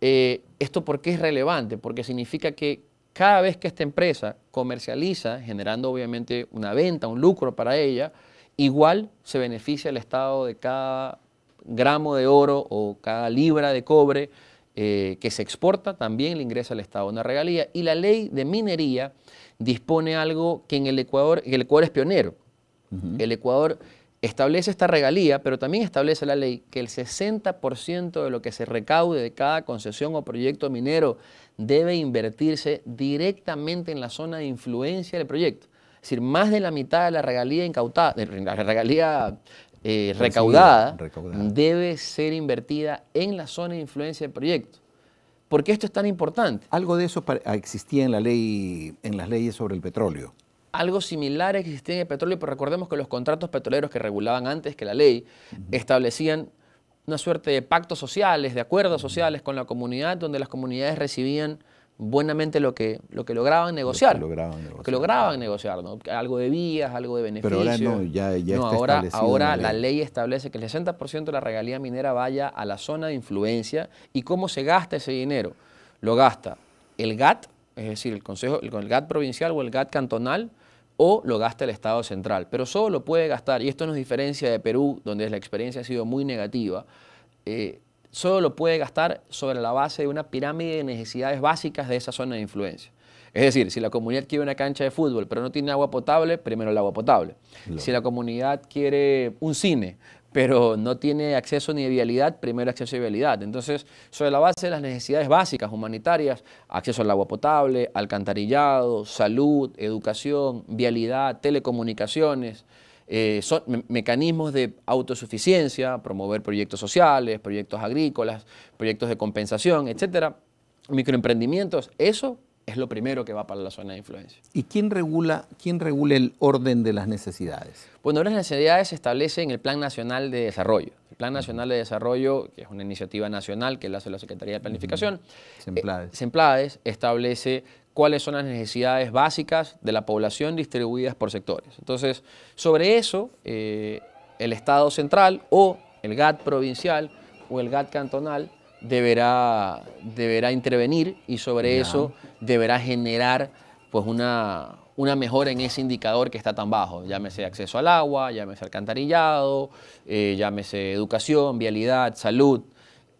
Eh, ¿Esto por qué es relevante? Porque significa que cada vez que esta empresa comercializa, generando obviamente una venta, un lucro para ella, igual se beneficia el Estado de cada gramo de oro o cada libra de cobre eh, que se exporta también le ingresa al Estado una regalía. Y la ley de minería dispone algo que en el Ecuador, el Ecuador es pionero. El Ecuador establece esta regalía, pero también establece la ley que el 60% de lo que se recaude de cada concesión o proyecto minero debe invertirse directamente en la zona de influencia del proyecto. Es decir, más de la mitad de la regalía incautada, de la regalía eh, recaudada, debe ser invertida en la zona de influencia del proyecto. porque esto es tan importante? Algo de eso ah, existía en, la ley, en las leyes sobre el petróleo. Algo similar existía en el petróleo, pero recordemos que los contratos petroleros que regulaban antes que la ley establecían una suerte de pactos sociales, de acuerdos sociales con la comunidad, donde las comunidades recibían buenamente lo que, lo que lograban negociar. Lo que lograban negociar, ¿no? Algo de vías, algo de beneficios. Pero ahora no, ya, ahora, la ley. establece que el 60% de la regalía minera vaya a la zona de influencia y cómo se gasta ese dinero. Lo gasta el GAT, es decir, el Consejo, el, GAT provincial o el GAT cantonal, o lo gasta el Estado central. Pero solo lo puede gastar, y esto nos diferencia de Perú, donde la experiencia ha sido muy negativa, eh, solo lo puede gastar sobre la base de una pirámide de necesidades básicas de esa zona de influencia. Es decir, si la comunidad quiere una cancha de fútbol, pero no tiene agua potable, primero el agua potable. Si la comunidad quiere un cine, pero no tiene acceso ni de vialidad, primero acceso y vialidad. Entonces, sobre la base de las necesidades básicas humanitarias, acceso al agua potable, alcantarillado, salud, educación, vialidad, telecomunicaciones, eh, son mecanismos de autosuficiencia, promover proyectos sociales, proyectos agrícolas, proyectos de compensación, etcétera, microemprendimientos, eso es lo primero que va para la zona de influencia. ¿Y quién regula, quién regula el orden de las necesidades? Bueno, las necesidades se establecen en el Plan Nacional de Desarrollo. El Plan Nacional de Desarrollo, que es una iniciativa nacional que la hace la Secretaría de Planificación, eh, Semplades establece cuáles son las necesidades básicas de la población distribuidas por sectores. Entonces, sobre eso, eh, el Estado central o el GAT provincial o el GAT cantonal deberá, deberá intervenir y sobre eso deberá generar pues una, mejora en ese indicador que está tan bajo, llámese acceso al agua, llámese alcantarillado, eh, llámese educación, vialidad, salud.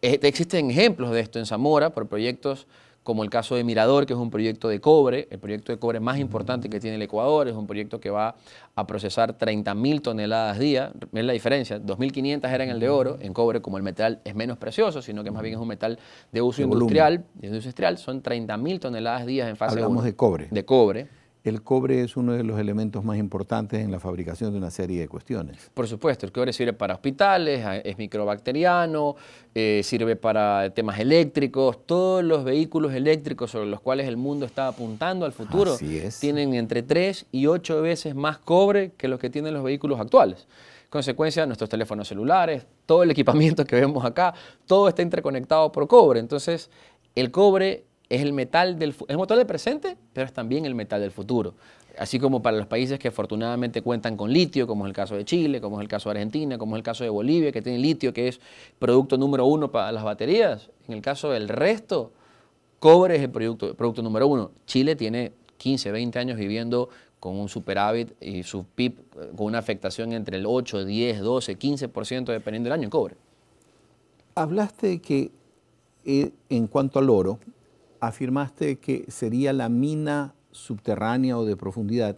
Eh, existen ejemplos de esto en Zamora por proyectos como el caso de Mirador, que es un proyecto de cobre, el proyecto de cobre más importante que tiene el Ecuador, es un proyecto que va a procesar 30.000 toneladas día, Ven la diferencia, 2.500 eran el de oro, en cobre como el metal es menos precioso, sino que más bien es un metal de uso industrial, industrial, son 30.000 toneladas días en fase Hablamos de cobre. De cobre el cobre es uno de los elementos más importantes en la fabricación de una serie de cuestiones. Por supuesto, el cobre sirve para hospitales, ah, es microbacteriano, eh, sirve para temas eléctricos, todos los vehículos eléctricos sobre los cuales el mundo está apuntando al futuro tienen entre 3 y 8 veces más cobre que los que tienen los vehículos actuales. Consecuencia, nuestros teléfonos celulares, todo el equipamiento que vemos acá, todo está interconectado por cobre. Entonces, el cobre es el metal del es motor del presente, pero es también el metal del futuro. Así como para los países que afortunadamente cuentan con litio, como es el caso de Chile, como es el caso de Argentina, como es el caso de Bolivia, que tiene litio, que es producto número uno para las baterías. En el caso del resto, cobre es el producto, producto número uno. Chile tiene 15, 20 años viviendo con un superávit y su PIB eh, con una afectación entre el 8, 10, 12, 15% dependiendo del año en cobre. Hablaste que eh, en cuanto al oro, afirmaste que sería la mina subterránea o de profundidad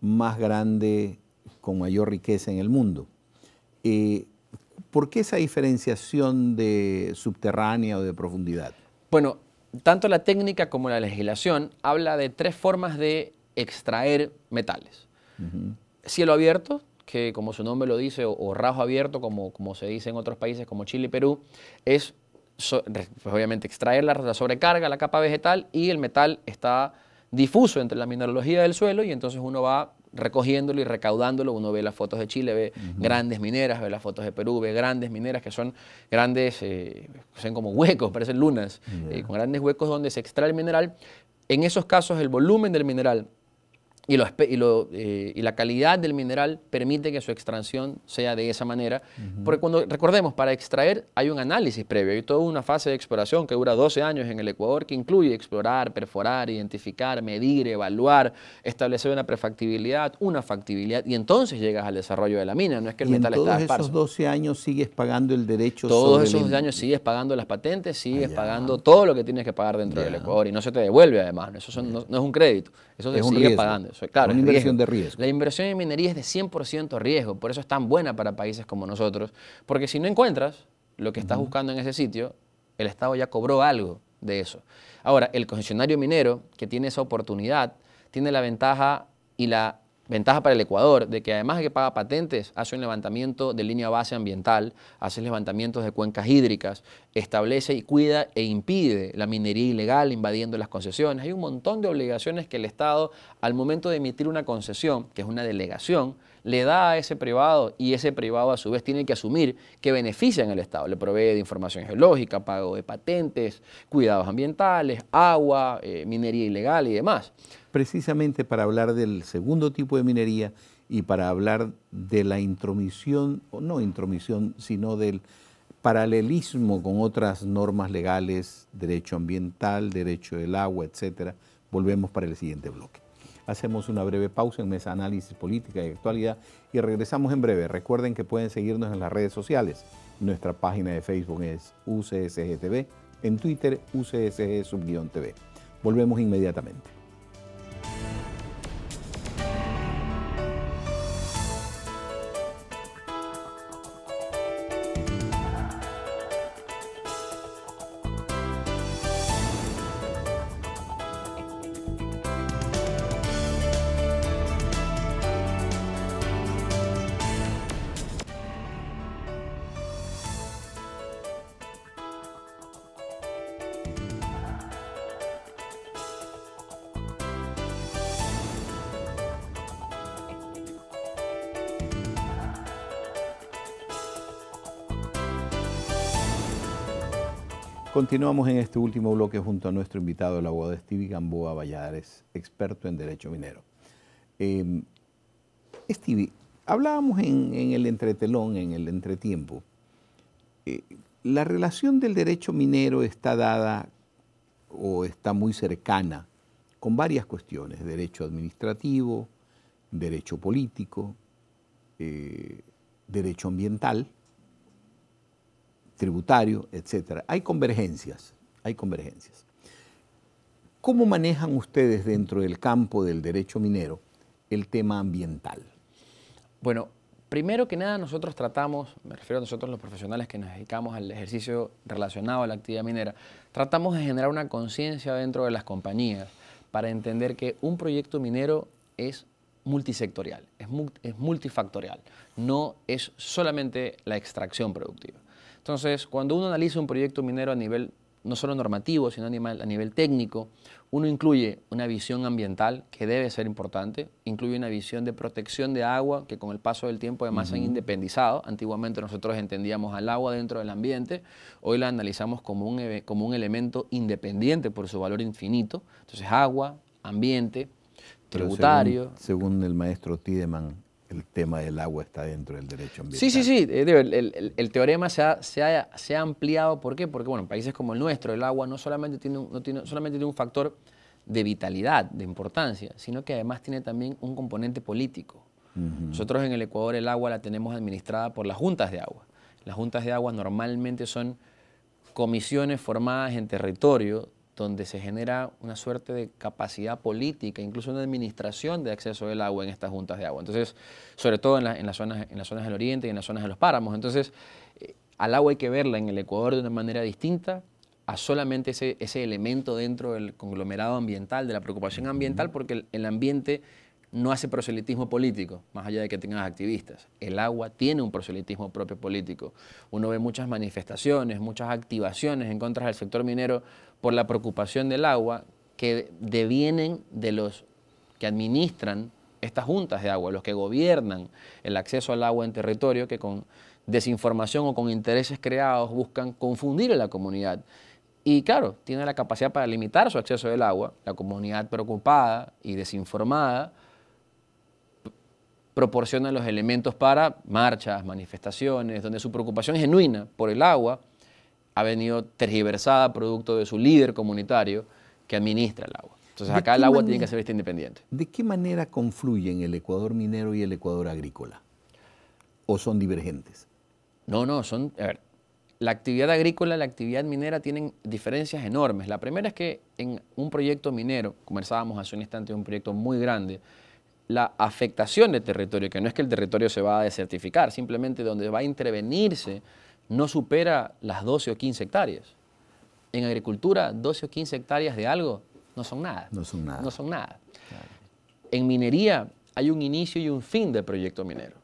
más grande, con mayor riqueza en el mundo. Eh, ¿Por qué esa diferenciación de subterránea o de profundidad? Bueno, tanto la técnica como la legislación habla de tres formas de extraer metales. Cielo abierto, que como su nombre lo dice, o, rajo abierto, como, como se dice en otros países como Chile y Perú, es pues obviamente extraer la, sobrecarga, la capa vegetal y el metal está difuso entre la mineralogía del suelo y entonces uno va recogiéndolo y recaudándolo. Uno ve las fotos de Chile, ve grandes mineras, ve las fotos de Perú, ve grandes mineras que son grandes, eh, son como huecos, parecen lunas, eh, con grandes huecos donde se extrae el mineral. En esos casos el volumen del mineral y, lo, eh, la calidad del mineral permite que su extracción sea de esa manera. Porque cuando, recordemos, para extraer hay un análisis previo, hay toda una fase de exploración que dura 12 años en el Ecuador, que incluye explorar, perforar, identificar, medir, evaluar, establecer una prefactibilidad, una factibilidad, y entonces llegas al desarrollo de la mina, no es que el metal en todos esos 12 años sigues pagando el derecho Todos esos años sigues pagando las patentes, sigues pagando todo lo que tienes que pagar dentro del Ecuador, y no se te devuelve además, eso no es un crédito, eso es se sigue pagando. una inversión de riesgo. La inversión en minería es de 100% riesgo, por eso es tan buena para países como nosotros, porque si no encuentras lo que estás buscando en ese sitio, el Estado ya cobró algo de eso. Ahora, el concesionario minero que tiene esa oportunidad tiene la ventaja y la Ventaja para el Ecuador, de que además de que paga patentes, hace un levantamiento de línea base ambiental, hace levantamientos de cuencas hídricas, establece y cuida e impide la minería ilegal invadiendo las concesiones. Hay un montón de obligaciones que el Estado, al momento de emitir una concesión, que es una delegación, le da a ese privado y ese privado a su vez tiene que asumir que benefician al Estado. Le provee de información geológica, pago de patentes, cuidados ambientales, agua, eh, minería ilegal y demás precisamente para hablar del segundo tipo de minería y para hablar de la intromisión, o no intromisión, sino del paralelismo con otras normas legales, derecho ambiental, derecho del agua, etc. Volvemos para el siguiente bloque. Hacemos una breve pausa en Mesa Análisis Política y Actualidad y regresamos en breve. Recuerden que pueden seguirnos en las redes sociales. Nuestra página de Facebook es UCSGTV, en Twitter UCSG-TV. Volvemos inmediatamente. Continuamos en este último bloque junto a nuestro invitado, el abogado Stevie Gamboa Valladares, experto en derecho minero. Eh, hablábamos en, el entretelón, en el entretiempo. Eh, la relación del derecho minero está dada o está muy cercana con varias cuestiones, derecho administrativo, derecho político, eh, derecho ambiental tributario, etcétera. Hay convergencias, hay convergencias. ¿Cómo manejan ustedes dentro del campo del derecho minero el tema ambiental? Bueno, primero que nada nosotros tratamos, me refiero a nosotros los profesionales que nos dedicamos al ejercicio relacionado a la actividad minera, tratamos de generar una conciencia dentro de las compañías para entender que un proyecto minero es multisectorial, es, multifactorial, no es solamente la extracción productiva. Entonces, cuando uno analiza un proyecto minero a nivel no solo normativo, sino a nivel, a nivel técnico, uno incluye una visión ambiental que debe ser importante, incluye una visión de protección de agua que con el paso del tiempo además se han independizado. Antiguamente nosotros entendíamos al agua dentro del ambiente, hoy la analizamos como un, como un elemento independiente por su valor infinito. Entonces agua, ambiente, tributario. Según, según, el maestro Tiedemann, el tema del agua está dentro del derecho ambiental. Sí, sí, eh, sí. El, teorema se ha, se, ha, se ha, ampliado. ¿Por qué? Porque bueno, en países como el nuestro, el agua no solamente tiene, un, no tiene, solamente tiene un factor de vitalidad, de importancia, sino que además tiene también un componente político. Nosotros en el Ecuador el agua la tenemos administrada por las juntas de agua. Las juntas de agua normalmente son comisiones formadas en territorio donde se genera una suerte de capacidad política, incluso una administración de acceso del agua en estas juntas de agua. Entonces, sobre todo en, las, zonas, en las zonas del oriente y en las zonas de los páramos. Entonces, eh, al agua hay que verla en el Ecuador de una manera distinta a solamente ese, ese elemento dentro del conglomerado ambiental, de la preocupación ambiental, porque el, ambiente no hace proselitismo político, más allá de que tengas activistas. El agua tiene un proselitismo propio político. Uno ve muchas manifestaciones, muchas activaciones en contra del sector minero por la preocupación del agua que devienen de los que administran estas juntas de agua, los que gobiernan el acceso al agua en territorio, que con desinformación o con intereses creados buscan confundir a la comunidad. Y claro, tiene la capacidad para limitar su acceso al agua, la comunidad preocupada y desinformada proporciona los elementos para marchas, manifestaciones, donde su preocupación es genuina por el agua, ha venido tergiversada producto de su líder comunitario que administra el agua. Entonces acá el agua tiene que ser vista independiente. ¿De qué manera confluyen el Ecuador minero y el Ecuador agrícola? ¿O son divergentes? No, no, son... A ver, la actividad agrícola y la actividad minera tienen diferencias enormes. La primera es que en un proyecto minero, conversábamos hace un instante, un proyecto muy grande, la afectación de territorio, que no es que el territorio se va a desertificar, simplemente donde va a intervenirse no supera las 12 o 15 hectáreas. En agricultura, 12 o 15 hectáreas de algo no son nada. No son nada. No son nada. En minería hay un inicio y un fin del proyecto minero.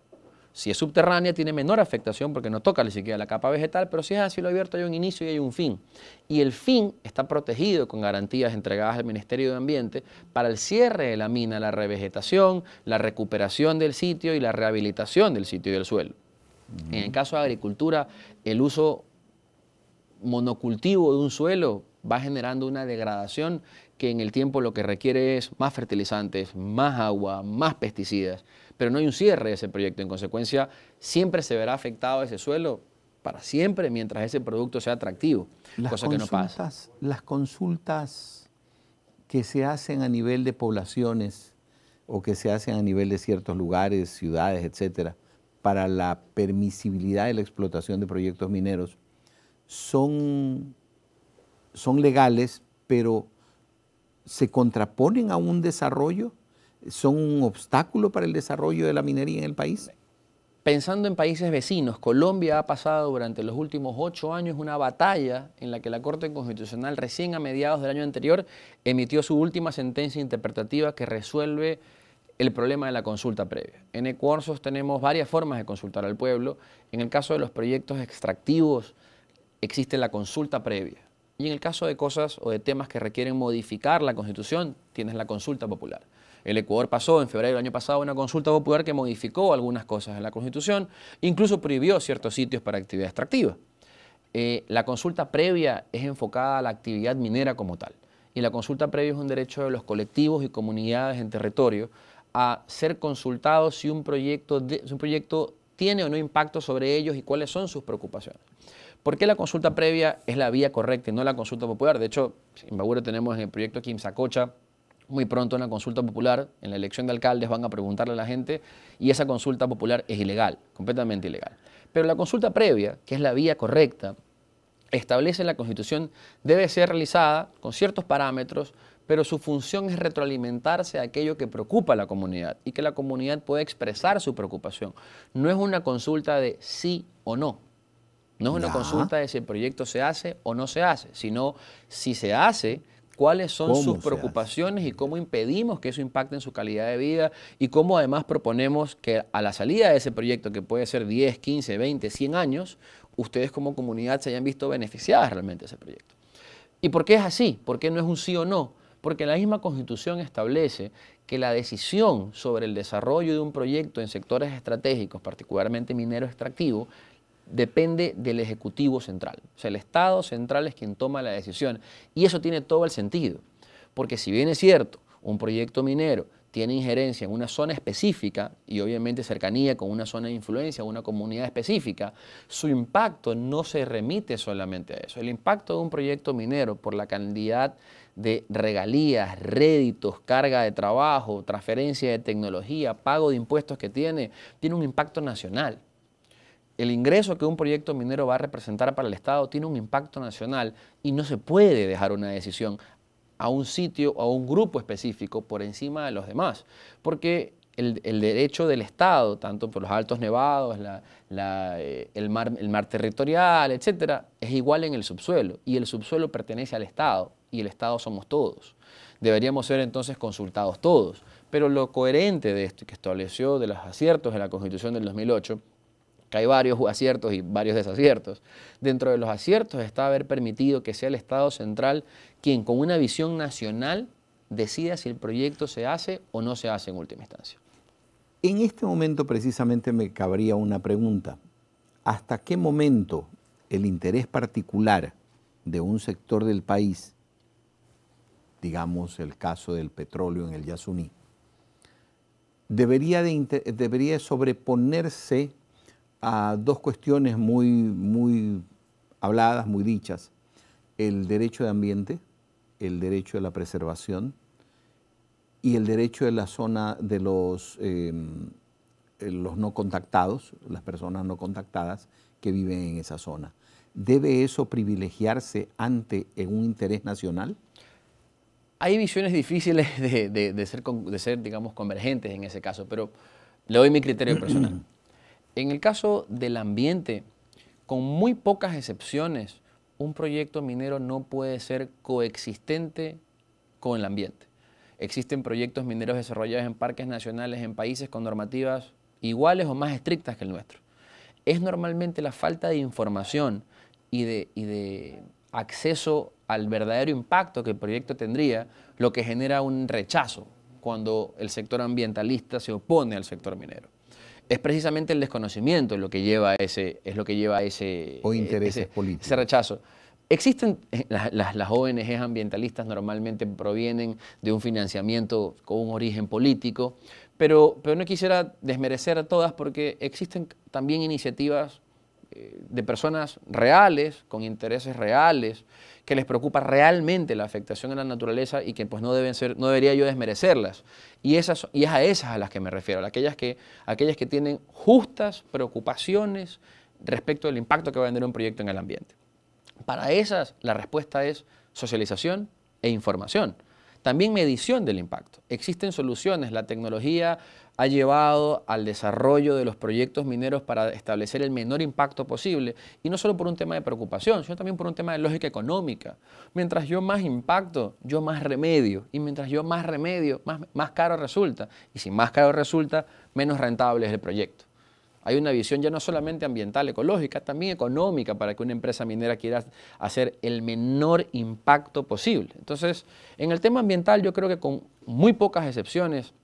Si es subterránea, tiene menor afectación porque no toca ni siquiera la capa vegetal, pero si es a cielo abierto, hay un inicio y hay un fin. Y el fin está protegido con garantías entregadas al Ministerio de Ambiente para el cierre de la mina, la revegetación, la recuperación del sitio y la rehabilitación del sitio y del suelo. En el caso de agricultura, el uso monocultivo de un suelo va generando una degradación que en el tiempo lo que requiere es más fertilizantes, más agua, más pesticidas, pero no hay un cierre de ese proyecto. En consecuencia, siempre se verá afectado ese suelo para siempre mientras ese producto sea atractivo, cosa que no pasa. Las consultas que se hacen a nivel de poblaciones o que se hacen a nivel de ciertos lugares, ciudades, etcétera, para la permisibilidad de la explotación de proyectos mineros son, son legales, pero se contraponen a un desarrollo, son un obstáculo para el desarrollo de la minería en el país. Pensando en países vecinos, Colombia ha pasado durante los últimos ocho años una batalla en la que la Corte Constitucional recién a mediados del año anterior emitió su última sentencia interpretativa que resuelve el problema de la consulta previa. En Ecuador tenemos varias formas de consultar al pueblo. En el caso de los proyectos extractivos existe la consulta previa. Y en el caso de cosas o de temas que requieren modificar la Constitución, tienes la consulta popular. El Ecuador pasó en febrero del año pasado una consulta popular que modificó algunas cosas en la Constitución, incluso prohibió ciertos sitios para actividad extractiva. Eh, la consulta previa es enfocada a la actividad minera como tal. Y la consulta previa es un derecho de los colectivos y comunidades en territorio a ser consultados si un proyecto, proyecto tiene o no impacto sobre ellos y cuáles son sus preocupaciones. ¿Por qué la consulta previa es la vía correcta y no la consulta popular? De hecho, en Baguro tenemos en el proyecto Sacocha, muy pronto una consulta popular, en la elección de alcaldes van a preguntarle a la gente y esa consulta popular es ilegal, completamente ilegal. Pero la consulta previa, que es la vía correcta, establece en la Constitución, debe ser realizada con ciertos parámetros, pero su función es retroalimentarse a aquello que preocupa a la comunidad y que la comunidad pueda expresar su preocupación. No es una consulta de sí o no. No es una consulta de si el proyecto se hace o no se hace, sino si se hace, cuáles son sus preocupaciones y cómo impedimos que eso impacte en su calidad de vida y cómo además proponemos que a la salida de ese proyecto, que puede ser 10, 15, 20, 100 años, ustedes como comunidad se hayan visto beneficiadas realmente de ese proyecto. ¿Y por qué es así? ¿Por qué no es un sí o no? porque la misma Constitución establece que la decisión sobre el desarrollo de un proyecto en sectores estratégicos, particularmente minero extractivo, depende del Ejecutivo Central. O sea, el Estado Central es quien toma la decisión. Y eso tiene todo el sentido, porque si bien es cierto, un proyecto minero tiene injerencia en una zona específica y obviamente cercanía con una zona de influencia, una comunidad específica, su impacto no se remite solamente a eso. El impacto de un proyecto minero por la cantidad de regalías, réditos, carga de trabajo, transferencia de tecnología, pago de impuestos que tiene, tiene un impacto nacional. El ingreso que un proyecto minero va a representar para el Estado tiene un impacto nacional y no se puede dejar una decisión a un sitio o a un grupo específico por encima de los demás, porque el, derecho del Estado, tanto por los altos nevados, eh, el, mar, el mar territorial, etcétera, es igual en el subsuelo y el subsuelo pertenece al Estado y el Estado somos todos. Deberíamos ser entonces consultados todos. Pero lo coherente de esto que estableció de los aciertos de la Constitución del 2008, que hay varios aciertos y varios desaciertos, dentro de los aciertos está haber permitido que sea el Estado central quien con una visión nacional decida si el proyecto se hace o no se hace en última instancia. En este momento precisamente me cabría una pregunta. ¿Hasta qué momento el interés particular de un sector del país digamos el caso del petróleo en el Yasuní, debería, de, debería sobreponerse a dos cuestiones muy, muy habladas, muy dichas, el derecho de ambiente, el derecho de la preservación y el derecho de la zona de los, em, eh, los no contactados, las personas no contactadas que viven en esa zona. ¿Debe eso privilegiarse ante un interés nacional? Hay visiones difíciles de, ser, digamos, convergentes en ese caso, pero le doy mi criterio personal. En el caso del ambiente, con muy pocas excepciones, un proyecto minero no puede ser coexistente con el ambiente. Existen proyectos mineros desarrollados en parques nacionales, en países con normativas iguales o más estrictas que el nuestro. Es normalmente la falta de información y de, y de acceso al verdadero impacto que el proyecto tendría, lo que genera un rechazo cuando el sector ambientalista se opone al sector minero. Es precisamente el desconocimiento lo que lleva a ese, es lo que lleva e- ese, rechazo. Existen, eh, las, las, ONGs ambientalistas normalmente provienen de un financiamiento con un origen político, pero, pero no quisiera desmerecer a todas porque existen también iniciativas eh, de personas reales, con intereses reales, que les preocupa realmente la afectación en la naturaleza y que pues no deben ser, no debería yo desmerecerlas. Y, esas, y es a esas a las que me refiero, aquellas que, aquellas que tienen justas preocupaciones respecto del impacto que va a tener un proyecto en el ambiente. Para esas la respuesta es socialización e información. También medición del impacto. Existen soluciones, la tecnología ha llevado al desarrollo de los proyectos mineros para establecer el menor impacto posible, y no solo por un tema de preocupación, sino también por un tema de lógica económica. Mientras yo más impacto, yo más remedio, y mientras yo más remedio, más, caro resulta, y si más caro resulta, menos rentable es el proyecto. Hay una visión ya no solamente ambiental, ecológica, también económica para que una empresa minera quiera hacer el menor impacto posible. Entonces, en el tema ambiental yo creo que con muy pocas excepciones,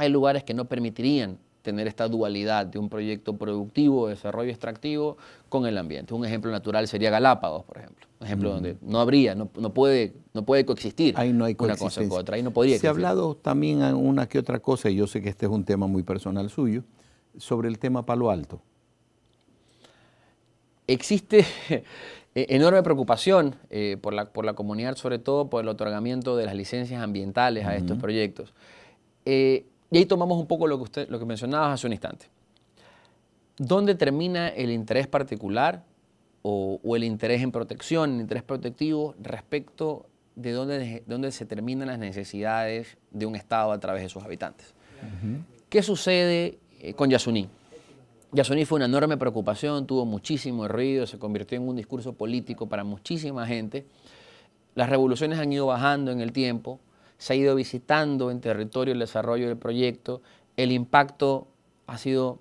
hay lugares que no permitirían tener esta dualidad de un proyecto productivo, desarrollo extractivo con el ambiente. Un ejemplo natural sería Galápagos, por ejemplo. Un ejemplo donde no habría, no, puede, no puede coexistir una cosa con otra. Ahí no podría Se ha hablado también una que otra cosa, y yo sé que este es un tema muy personal suyo, sobre el tema Palo Alto. Existe e-, enorme preocupación eh, por, la, por la comunidad, sobre todo por el otorgamiento de las licencias ambientales a estos proyectos. Eh, y ahí tomamos un poco lo que, usted, lo que mencionabas hace un instante. ¿Dónde termina el interés particular o, el interés en protección, el interés protectivo respecto de dónde, se terminan las necesidades de un Estado a través de sus habitantes? ¿Qué sucede eh, con Yasuní? Yasuní fue una enorme preocupación, tuvo muchísimo ruido, se convirtió en un discurso político para muchísima gente. Las revoluciones han ido bajando en el tiempo, se ha ido visitando en territorio el desarrollo del proyecto, el impacto ha sido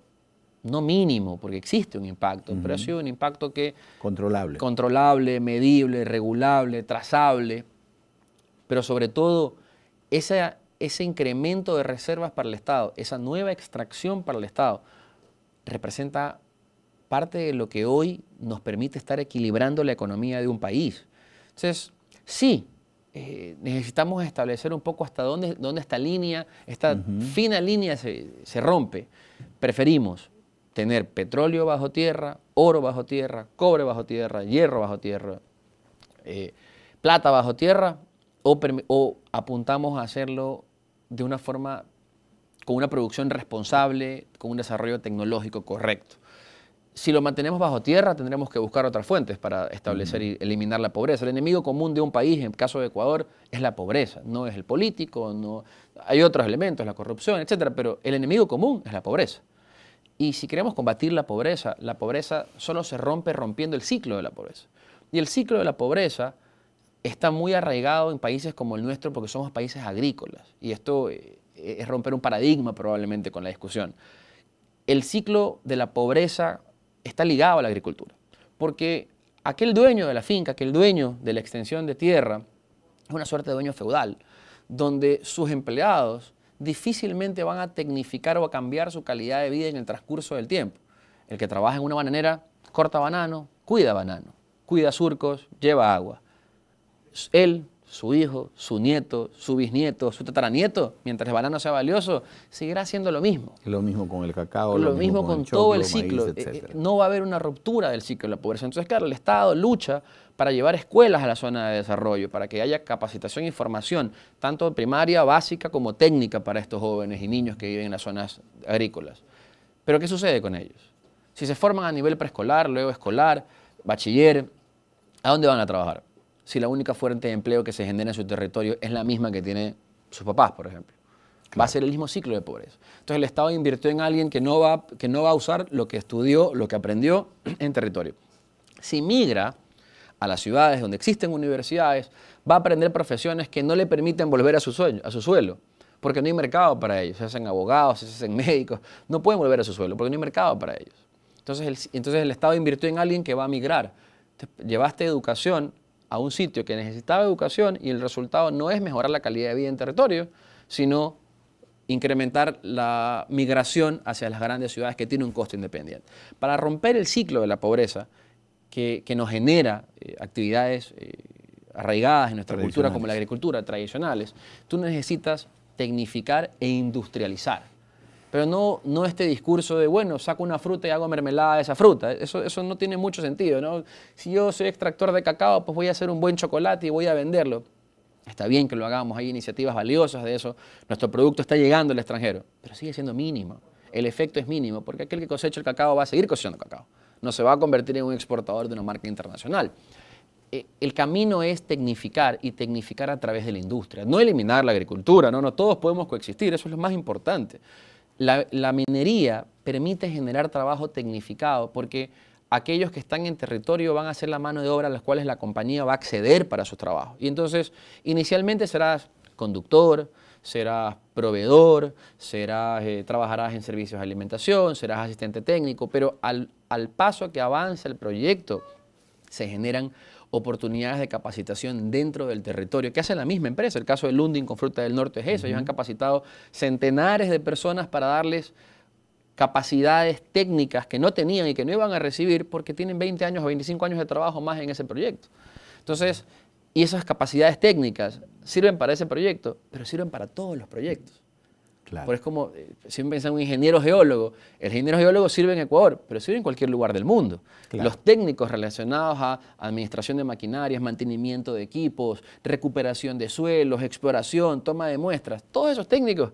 no mínimo, porque existe un impacto, pero ha sido un impacto que... Controlable. Controlable, medible, regulable, trazable, pero sobre todo ese incremento de reservas para el Estado, esa nueva extracción para el Estado, representa parte de lo que hoy nos permite estar equilibrando la economía de un país. Entonces, sí, eh, necesitamos establecer un poco hasta dónde, esta línea, esta fina línea se, rompe. Preferimos tener petróleo bajo tierra, oro bajo tierra, cobre bajo tierra, hierro bajo tierra, eh, plata bajo tierra, o, apuntamos a hacerlo de una forma, con una producción responsable, con un desarrollo tecnológico correcto si lo mantenemos bajo tierra, tendremos que buscar otras fuentes para establecer y eliminar la pobreza. El enemigo común de un país, en el caso de Ecuador, es la pobreza, no es el político, no hay otros elementos, la corrupción, etcétera, pero el enemigo común es la pobreza. Y si queremos combatir la pobreza, la pobreza solo se rompe rompiendo el ciclo de la pobreza. Y el ciclo de la pobreza está muy arraigado en países como el nuestro porque somos países agrícolas. Y esto eh, es romper un paradigma probablemente con la discusión. El ciclo de la pobreza está ligado a la agricultura. Porque aquel dueño de la finca, aquel dueño de la extensión de tierra, es una suerte de dueño feudal, donde sus empleados difícilmente van a tecnificar o a cambiar su calidad de vida en el transcurso del tiempo. El que trabaja en una bananera corta banano, cuida banano, cuida surcos, lleva agua. Él su hijo, su nieto, su bisnieto, su tataranieto, mientras el banano sea valioso, seguirá haciendo lo mismo. Lo mismo con el cacao, lo, mismo, con, todo el ciclo. Eh, eh, no va a haber una ruptura del ciclo de la pobreza. Entonces, claro, el Estado lucha para llevar escuelas a la zona de desarrollo, para que haya capacitación y formación, tanto primaria, básica como técnica para estos jóvenes y niños que viven en las zonas agrícolas. Pero ¿qué sucede con ellos? Si se forman a nivel preescolar, luego escolar, bachiller, ¿a dónde van a trabajar? si la única fuente de empleo que se genera en su territorio es la misma que tiene sus papás, por ejemplo. Va a ser el mismo ciclo de pobreza. Entonces el Estado invirtió en alguien que no, va, que no va a usar lo que estudió, lo que aprendió en territorio. Si migra a las ciudades donde existen universidades, va a aprender profesiones que no le permiten volver a su, sueño, a su suelo, porque no hay mercado para ellos. Se hacen abogados, se hacen médicos, no pueden volver a su suelo porque no hay mercado para ellos. Entonces el, entonces el Estado invirtió en alguien que va a migrar. llevaste educación a un sitio que necesitaba educación y el resultado no es mejorar la calidad de vida en territorio, sino incrementar la migración hacia las grandes ciudades que tiene un costo independiente. Para romper el ciclo de la pobreza que, nos genera eh, actividades eh, arraigadas en nuestra cultura como la agricultura, tradicionales, tú necesitas tecnificar e industrializar. Pero no, no este discurso de, bueno, saco una fruta y hago mermelada de esa fruta. Eso, no tiene mucho sentido, ¿no? Si yo soy extractor de cacao, pues voy a hacer un buen chocolate y voy a venderlo. Está bien que lo hagamos, hay iniciativas valiosas de eso. Nuestro producto está llegando al extranjero, pero sigue siendo mínimo. El efecto es mínimo, porque aquel que cosecha el cacao va a seguir cosechando cacao. No se va a convertir en un exportador de una marca internacional e, el camino es tecnificar y tecnificar a través de la industria, no eliminar la agricultura, no, no, todos podemos coexistir, eso es lo más importante. La, minería permite generar trabajo tecnificado porque aquellos que están en territorio van a ser la mano de obra a las cuales la compañía va a acceder para su trabajo. Y entonces, inicialmente serás conductor, serás proveedor, serás, eh, trabajarás en servicios de alimentación, serás asistente técnico, pero al, al paso que avanza el proyecto se generan oportunidades de capacitación dentro del territorio, que hace la misma empresa. El caso de Lundin con Fruta del Norte es eso. Ellos han capacitado centenares de personas para darles capacidades técnicas que no tenían y que no iban a recibir porque tienen 20 años o 25 años de trabajo más en ese proyecto. Entonces, y esas capacidades técnicas sirven para ese proyecto, pero sirven para todos los proyectos. Claro. es como, eh, siempre en un ingeniero geólogo. El ingeniero geólogo sirve en Ecuador, pero sirve en cualquier lugar del mundo. Los técnicos relacionados a administración de maquinarias, mantenimiento de equipos, recuperación de suelos, exploración, toma de muestras, todos esos técnicos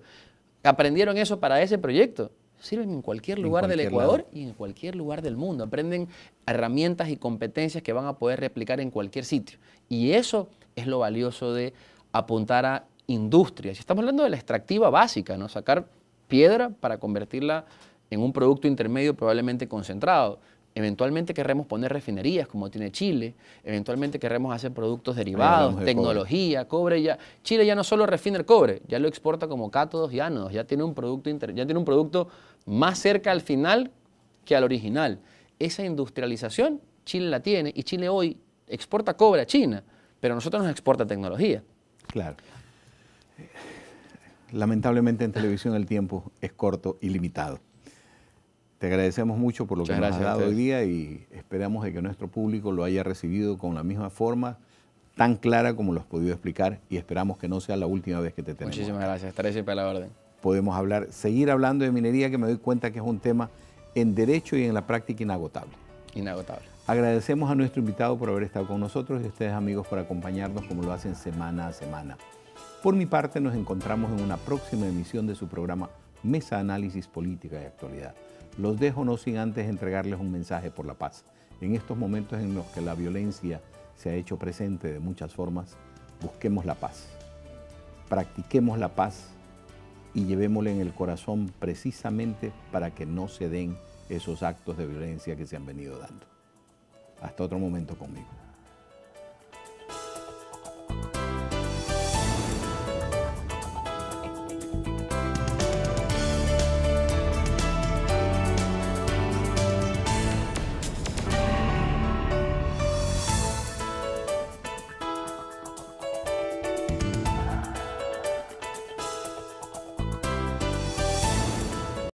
aprendieron eso para ese proyecto sirven en cualquier lugar del Ecuador y en cualquier lugar del mundo. Aprenden herramientas y competencias que van a poder replicar en cualquier sitio. Y eso es lo valioso de apuntar a industrias. Estamos hablando de la extractiva básica, ¿no? sacar piedra para convertirla en un producto intermedio probablemente concentrado. Eventualmente querremos poner refinerías como tiene Chile, eventualmente querremos hacer productos derivados, tecnología, cobre. ya. Chile ya no solo refina el cobre, ya lo exporta como cátodos y ánodos, ya tiene un producto ya tiene un producto más cerca al final que al original. Esa industrialización Chile la tiene y Chile hoy exporta cobre a China, pero nosotros nos exporta tecnología. Claro lamentablemente en televisión el tiempo es corto y limitado. Te agradecemos mucho por lo que nos has dado hoy día y esperamos de que nuestro público lo haya recibido con la misma forma, tan clara como lo has podido explicar y esperamos que no sea la última vez que te tenemos. Muchísimas gracias, estaré para la orden. Podemos hablar, seguir hablando de minería que me doy cuenta que es un tema en derecho y en la práctica inagotable. Inagotable. Agradecemos a nuestro invitado por haber estado con nosotros y a ustedes amigos por acompañarnos como lo hacen semana a semana. Por mi parte, nos encontramos en una próxima emisión de su programa Mesa Análisis Política y Actualidad. Los dejo no sin antes entregarles un mensaje por la paz. En estos momentos en los que la violencia se ha hecho presente de muchas formas, busquemos la paz. Practiquemos la paz y llevémosla en el corazón precisamente para que no se den esos actos de violencia que se han venido dando. Hasta otro momento conmigo.